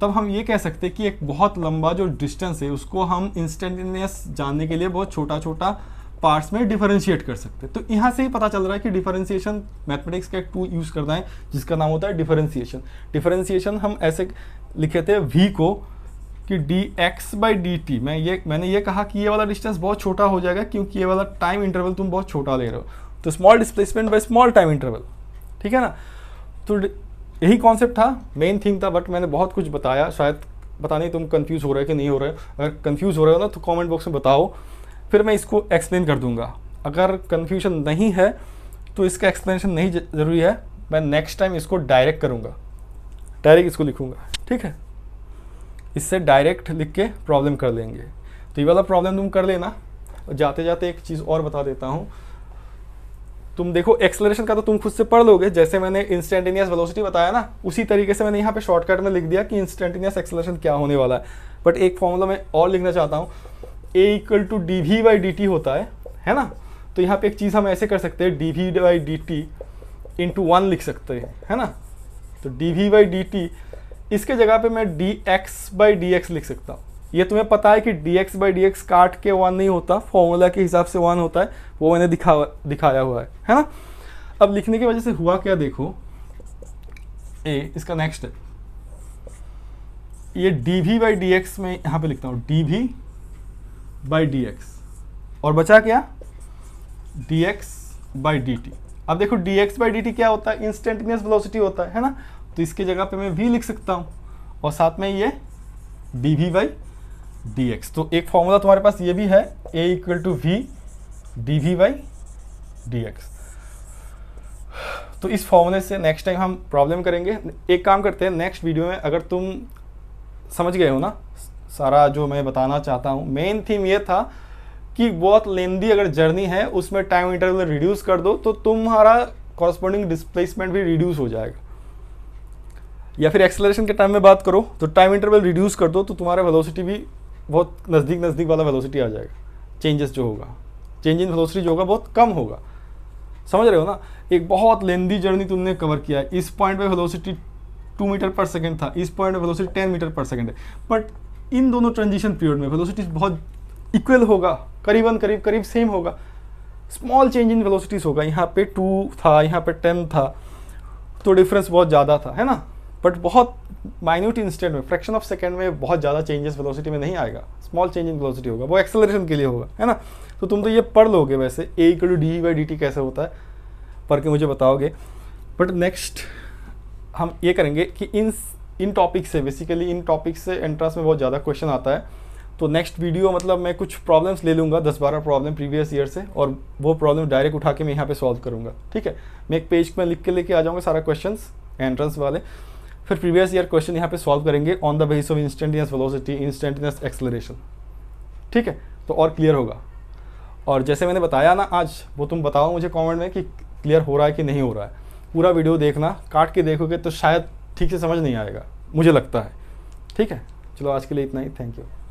[SPEAKER 1] तब हम ये कह सकते हैं कि एक बहुत लंबा जो डिस्टेंस है उसको हम इंस्टेंटेनियस जानने के लिए बहुत छोटा छोटा पार्ट्स में डिफरेंशिएट कर सकते हैं तो यहाँ से ही पता चल रहा है कि डिफरेंशिएशन मैथमेटिक्स का एक टूल यूज़ करना है जिसका नाम होता है डिफरेंशिएशन डिफरेंशिएशन हम ऐसे लिखे थे वी को कि d x by d t मैं ये मैंने ये कहा कि ये वाला डिस्टेंस बहुत छोटा हो जाएगा क्योंकि ये वाला टाइम इंटरवल तुम बहुत छोटा ले रहे हो तो small displacement by small time interval ठीक है ना तो यही कॉन्सेप्ट था मेन थिंग था बट मैंने बहुत कुछ बताया शायद पता नहीं तुम कन्फ्यूज़ हो रहे हो कि नहीं हो रहे हो अगर कन्फ्यूज़ हो रहे हो ना तो कॉमेंट बॉक्स में बताओ फिर मैं इसको एक्सप्लेन कर दूंगा अगर कन्फ्यूजन नहीं है तो इसका एक्सप्लेनेशन नहीं ज़रूरी है मैं नेक्स्ट टाइम इसको डायरेक्ट करूँगा डायरेक्ट इसको लिखूँगा ठीक है इससे डायरेक्ट लिख के प्रॉब्लम कर लेंगे तो ये वाला प्रॉब्लम तुम कर लेना जाते जाते एक चीज़ और बता देता हूँ तुम देखो एक्सलेशन का तो तुम खुद से पढ़ लोगे जैसे मैंने इंस्टेंटेनियस वेलोसिटी बताया ना उसी तरीके से मैंने यहाँ पे शॉर्टकट में लिख दिया कि इंस्टेंटेनियस एक्सलेशन क्या होने वाला है बट एक फॉर्मूला मैं और लिखना चाहता हूँ a equal to d v by d t होता है है ना तो यहाँ पे एक चीज़ हम ऐसे कर सकते हैं d v by d t into one लिख सकते हैं है ना तो d v by d t इसके जगह पे मैं d x by d x लिख सकता हूँ ये तुम्हें पता है कि d x by d x काट के वन नहीं होता फॉर्मूला के हिसाब से वन होता है वो मैंने दिखा दिखाया हुआ है है ना अब लिखने की वजह से हुआ क्या देखो ए इसका नेक्स्ट है ये d v by d x में यहाँ पे लिखता हूँ d v by d x और बचा क्या d x by d t अब देखो d x by d t क्या होता है इंस्टेंटेनियस वेलोसिटी होता है है ना तो इसके जगह पे मैं वी लिख सकता हूँ और साथ में ये d v by d x तो एक फॉर्मूला तुम्हारे पास ये भी है a equal to v d v by d x तो इस फॉर्मूले से नेक्स्ट टाइम हम प्रॉब्लम करेंगे एक काम करते हैं नेक्स्ट वीडियो में अगर तुम समझ गए हो ना सारा जो मैं बताना चाहता हूँ मेन थीम ये था कि बहुत लेंदी अगर जर्नी है उसमें टाइम इंटरवल रिड्यूस कर दो तो तुम्हारा कॉरस्पॉन्डिंग डिस्प्लेसमेंट भी रिड्यूस हो जाएगा या फिर एक्सेलरेशन के टाइम में बात करो तो टाइम इंटरवल रिड्यूस कर दो तो तुम्हारा वेलोसिटी भी बहुत नज़दीक नज़दीक वाला वेलोसिटी आ जाएगा चेंजेस जो होगा चेंज इन वेलोसिटी जो होगा बहुत कम होगा समझ रहे हो ना एक बहुत लेंदी जर्नी तुमने कवर किया है इस पॉइंट पे velocity two meter per second था इस पॉइंट पे velocity ten meter per second है बट इन दोनों ट्रांजिशन पीरियड में वेलोसिटी बहुत इक्वल होगा करीबन करीब करीब सेम होगा स्मॉल चेंज इन वेलोसिटीज़ होगा यहाँ पे टू था यहाँ पे टेन था तो डिफरेंस बहुत ज़्यादा था है ना बट बहुत माइन्यूट इंस्टेंट में फ्रैक्शन ऑफ सेकेंड में बहुत ज़्यादा चेंजेस वेलोसिटी में नहीं आएगा स्मॉल चेंज इन वेलोसिटी होगा वो एक्सेलरेशन के लिए होगा है ना तो तुम तो ये पढ़ लोगे वैसे a equal to d by d t कैसे होता है पढ़ के मुझे बताओगे बट नेक्स्ट हम ये करेंगे कि इन इन टॉपिक से बेसिकली इन टॉपिक से एंट्रेंस में बहुत ज़्यादा क्वेश्चन आता है तो नेक्स्ट वीडियो मतलब मैं कुछ प्रॉब्लम्स ले लूँगा दस बारह प्रॉब्लम प्रीवियस ईयर से और वो प्रॉब्लम डायरेक्ट उठा के मैं यहाँ पे सॉल्व करूँगा ठीक है मैं एक पेज में लिख के लेके आ जाऊँगा सारा क्वेश्चंस एंट्रेंस वाले फिर प्रीवियस ईयर क्वेश्चन यहाँ पे सॉल्व करेंगे on the base of instantaneous velocity instantaneous acceleration ठीक है तो और क्लियर होगा और जैसे मैंने बताया ना आज वो तुम बताओ मुझे कमेंट में कि क्लियर हो रहा है कि नहीं हो रहा है पूरा वीडियो देखना काट के देखोगे तो शायद ठीक से समझ नहीं आएगा मुझे लगता है ठीक है चलो आज के लिए इतना ही थैंक यू